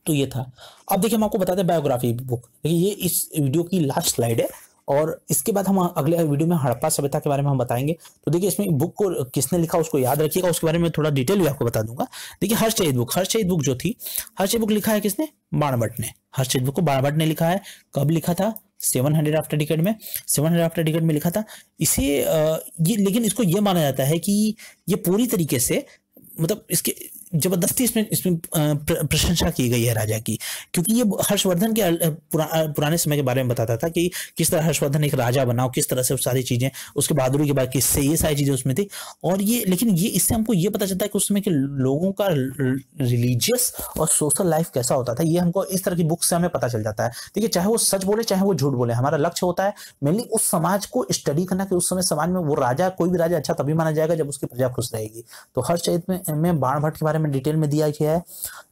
तो ये था अब देखिए हम आपको बताते हैं बायोग्राफी बुक देखिए ये इस वीडियो की लास्ट स्लाइड है और इसके बाद हम अगले वीडियो में हड़प्पा सभ्यता के बारे में हम बताएंगे तो देखिए इसमें बुक को किसने लिखा उसको याद रखिएगा उसके बारे में थोड़ा डिटेल भी आपको बता दूंगा देखिए हर्षचरित बुक हर्षचरित बुक जो थी हर्षचरित बुक लिखा है किसने बाणभट्ट ने हर्षचरित बुक को बाणभट्ट ने लिखा है कब लिखा था सेवन हंड्रेड आफ्टर टिकट में सेवन हंड्रेड आफ्टर टिकट में लिखा था इसे ये लेकिन इसको ये माना जाता है कि ये पूरी तरीके से मतलब इसके जबरदस्ती इसमें इसमें प्रशंसा की गई है राजा की क्योंकि ये हर्षवर्धन के पुरा, पुराने समय के बारे में बताता था कि किस तरह हर्षवर्धन एक राजा बनाओ किस तरह से सारी चीजें उसके बहादुरी के बाद किससे ये सारी चीजें उसमें थी और ये लेकिन ये इससे हमको ये पता चलता है कि उस समय के लोगों का रिलीजियस और सोशल लाइफ कैसा होता था ये हमको इस तरह की बुक से हमें पता चल जाता है देखिए चाहे वो सच बोले चाहे वो झूठ बोले हमारा लक्ष्य होता है मेनली उस समाज को स्टडी करना कि उस समय समाज में वो राजा कोई भी राजा अच्छा तभी माना जाएगा जब उसकी प्रजा खुश रहेगी तो हर चरित्र में बाण भट्ट के बारे में बारे में डिटेल में दिया गया है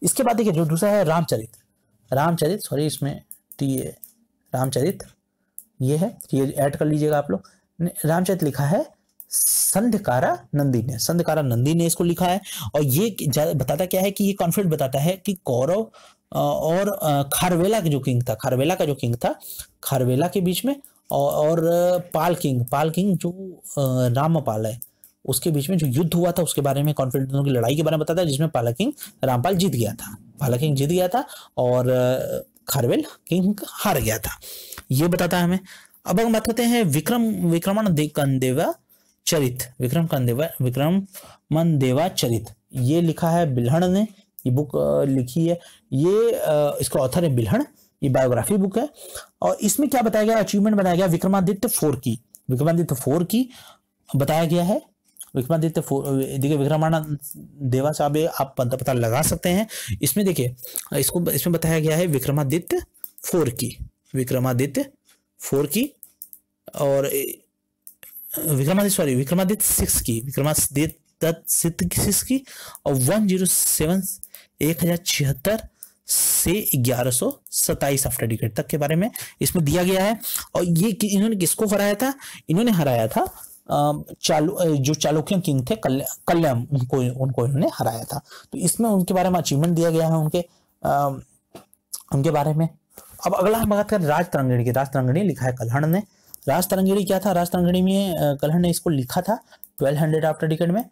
इसके बाद देखिए जो दूसरा है रामचरित रामचरित सॉरी इसमें टी ए रामचरित ये है ये ऐड कर लीजिएगा आप लोग रामचरित लिखा है संधकारा नंदी ने संधकारा नंदी ने इसको लिखा है और ये बताता क्या है कि ये कॉन्फ्लिक्ट बताता है कि कौरव और खारवेला का जो किंग था खारवेला का जो किंग था खारवेला के बीच में और पाल किंग पाल किंग जो रामपाल है उसके बीच में जो युद्ध हुआ था उसके बारे में कॉन्फिडेंट दोनों की लड़ाई के बारे में बताता है जिसमें पाला किंग रामपाल जीत गया था पाला किंग जीत गया था और खारवेल किंग हार गया था ये बताता है हमें अब हम बात करते हैं विक्रम विक्रमण कंदेवा चरित विक्रम कंदेवा विक्रम मन देवा चरित ये लिखा है बिल्हण ने ये बुक लिखी है ये इसका ऑथर है बिल्हण ये बायोग्राफी बुक है और इसमें क्या बताया गया अचीवमेंट बताया गया विक्रमादित्य फोर की विक्रमादित्य फोर की बताया गया है विक्रमादित्य देखिए देवा साहब आप पता लगा सकते हैं इसमें देखिए इसको इसमें बताया गया है विक्रमादित्य फोर की विक्रमादित्य फोर की और विक्रमादित्य सॉरी विक्रमादित्य सिक्स की विक्रमादित्य सिक्स की और वन जीरो सेवन एक हजार छिहत्तर से ग्यारह सौ सताइस आफ्टर डिकेट तक के बारे में इसमें दिया गया है और ये कि, इन्होंने किसको हराया था इन्होंने हराया था चालू जो चालुक्य किंग थे कल्याण उनको उनको इन्होंने हराया था तो इसमें उनके बारे में अचीवमेंट दिया गया है उनके आ, उनके बारे में अब अगला हम बात करें राज तरंगिणी की राज तरंगिणी लिखा है कल्हण ने राज तरंगिणी क्या था राज तरंगिणी में कल्हण ने इसको लिखा था ट्वेल्व हंड्रेड आफ्टर डिकेट में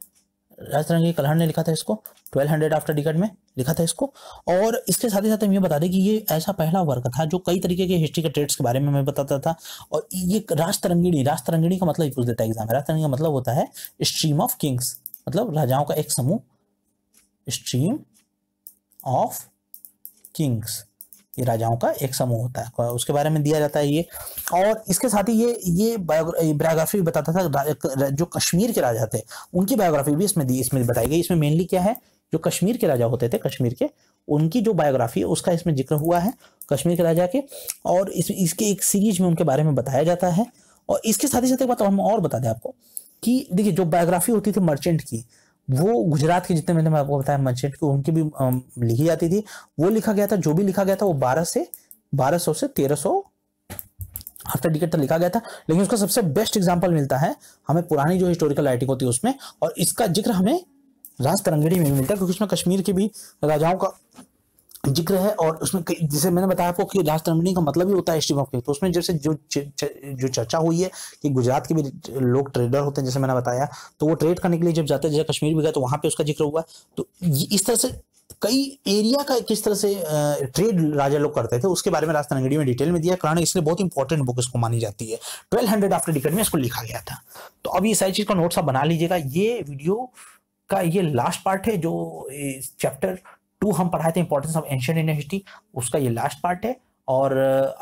राजतरंगी कलहण ने लिखा था इसको 1200 आफ्टर डिकेड में लिखा था इसको और इसके साथ ही साथ हम ये बता दें कि ये ऐसा पहला वर्ग था जो कई तरीके के हिस्ट्री के ट्रेड्स के बारे में मैं बताता था और ये राजतरंगिणी राजतरंगिणी का मतलब पूछ देता है एग्जाम राजतरंगी का मतलब होता है स्ट्रीम ऑफ किंग्स मतलब राजाओं का एक समूह स्ट्रीम ऑफ किंग्स ये राजाओं का एक समूह होता है उसके बारे में दिया जाता है ये और इसके साथ ही ये ये बायोग्राफी बताता था जो कश्मीर के राजा थे उनकी बायोग्राफी भी इसमें दी इसमें बताई गई इसमें मेनली क्या है जो कश्मीर के राजा होते थे कश्मीर के उनकी जो बायोग्राफी है उसका इसमें जिक्र हुआ है कश्मीर के राजा के और इस इसके एक सीरीज में उनके बारे में बताया जाता है और इसके साथ ही साथ एक बात हम और बता दें आपको कि देखिए जो बायोग्राफी होती थी मर्चेंट की वो गुजरात के जितने मैंने आपको बताया मर्चेंट की उनकी भी लिखी जाती थी वो लिखा गया था जो भी लिखा गया था वो बारह से बारह सौ से तेरह सौ आफ्टर डिकेट तक लिखा गया था लेकिन उसका सबसे बेस्ट एग्जाम्पल मिलता है हमें पुरानी जो हिस्टोरिकल राइटिंग होती है उसमें और इसका जिक्र हमें राज तरंगड़ी में भी मिलता है क्योंकि उसमें कश्मीर के भी राजाओं का जिक्र है और उसमें जैसे मैंने बताया आपको कि राजतरंगिणी का मतलब ही होता है स्टीम ऑफ तो उसमें जैसे जो च, च, जो चर्चा हुई है कि गुजरात के भी लोग ट्रेडर होते हैं जैसे मैंने बताया तो वो ट्रेड करने के लिए जब जाते हैं जैसे कश्मीर भी गए तो वहां पे उसका जिक्र हुआ तो इस तरह से कई एरिया का किस तरह से ट्रेड राजा लोग करते थे उसके बारे में राजतरंगिणी में डिटेल में दिया कारण इसलिए बहुत इंपॉर्टेंट बुक इसको मानी जाती है ट्वेल्व हंड्रेड आफ्टर डिकट में इसको लिखा गया था तो अब ये सारी चीज का नोट्स आप बना लीजिएगा ये वीडियो का ये लास्ट पार्ट है जो चैप्टर टू हम पढ़ाए थे importance of ancient university history उसका ये लास्ट पार्ट है और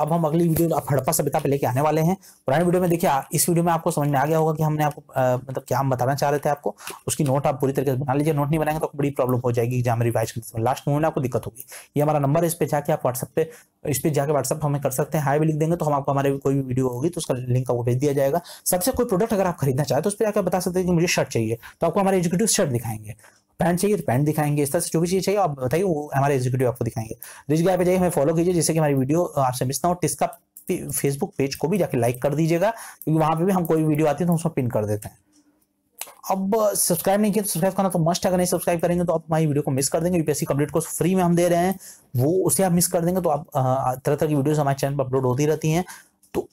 अब हम अगली वीडियो आप हड़प्पा सभ्यता पे लेके आने वाले हैं पुराने वीडियो में देखिए इस वीडियो में आपको समझ में आ गया होगा कि हमने आपको आ, मतलब क्या हम बताना चाह रहे थे आपको उसकी नोट आप पूरी तरीके से बना लीजिए नोट नहीं बनाएंगे तो बड़ी प्रॉब्लम हो जाएगी एग्जाम रिवाइज करते समय लास्ट में आपको दिक्कत होगी ये हमारा नंबर है इस पर जाके आप व्हाट्सअप पे इस पर जाकर व्हाट्सअप हमें कर सकते हैं हाई भी लिख देंगे तो हम आपको हमारे कोई भी वीडियो होगी तो उसका लिंक आपको भेज दिया जाएगा सबसे कोई प्रोडक्ट अगर आप खरीदना चाहते तो उस पर जाकर बता सकते हैं कि मुझे शर्ट चाहिए तो आपको हमारे एजुकेटिव शर्ट दिखाएंगे पैंट चाहिए तो पैंट दिखाएंगे इस तरह से जो भी चीज़ चाहिए आप बताइए वो हमारे एजुकेटिव आपको दिखाएंगे रिच गाय पे जाइए हमें फॉलो कीजिए जिससे कि हमारी वीडियो वीडियो आपसे मिस ना हो टिस्का फेसबुक पेज को भी जाके लाइक कर दीजिएगा क्योंकि वहां पर भी हम कोई वीडियो आती है तो उसमें पिन कर देते हैं अब सब्सक्राइब नहीं किया तो सब्सक्राइब करना तो मस्ट है अगर नहीं सब्सक्राइब करेंगे तो आप हमारी वीडियो को मिस कर देंगे यूपीएससी कंप्लीट को फ्री में हम दे रहे हैं वो उसे आप मिस कर देंगे तो आप तरह तरह की वीडियोस हमारे चैनल पर अपलोड होती रहती हैं तो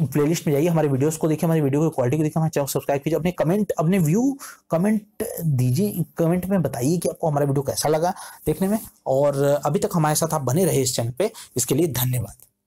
प्लेलिस्ट में जाइए हमारे वीडियोस को देखिए हमारी वीडियो की क्वालिटी को देखिए हमारे चैनल सब्सक्राइब कीजिए अपने कमेंट अपने व्यू कमेंट दीजिए कमेंट में बताइए कि आपको हमारा वीडियो कैसा लगा देखने में और अभी तक हमारे साथ आप बने रहे इस चैनल पे इसके लिए धन्यवाद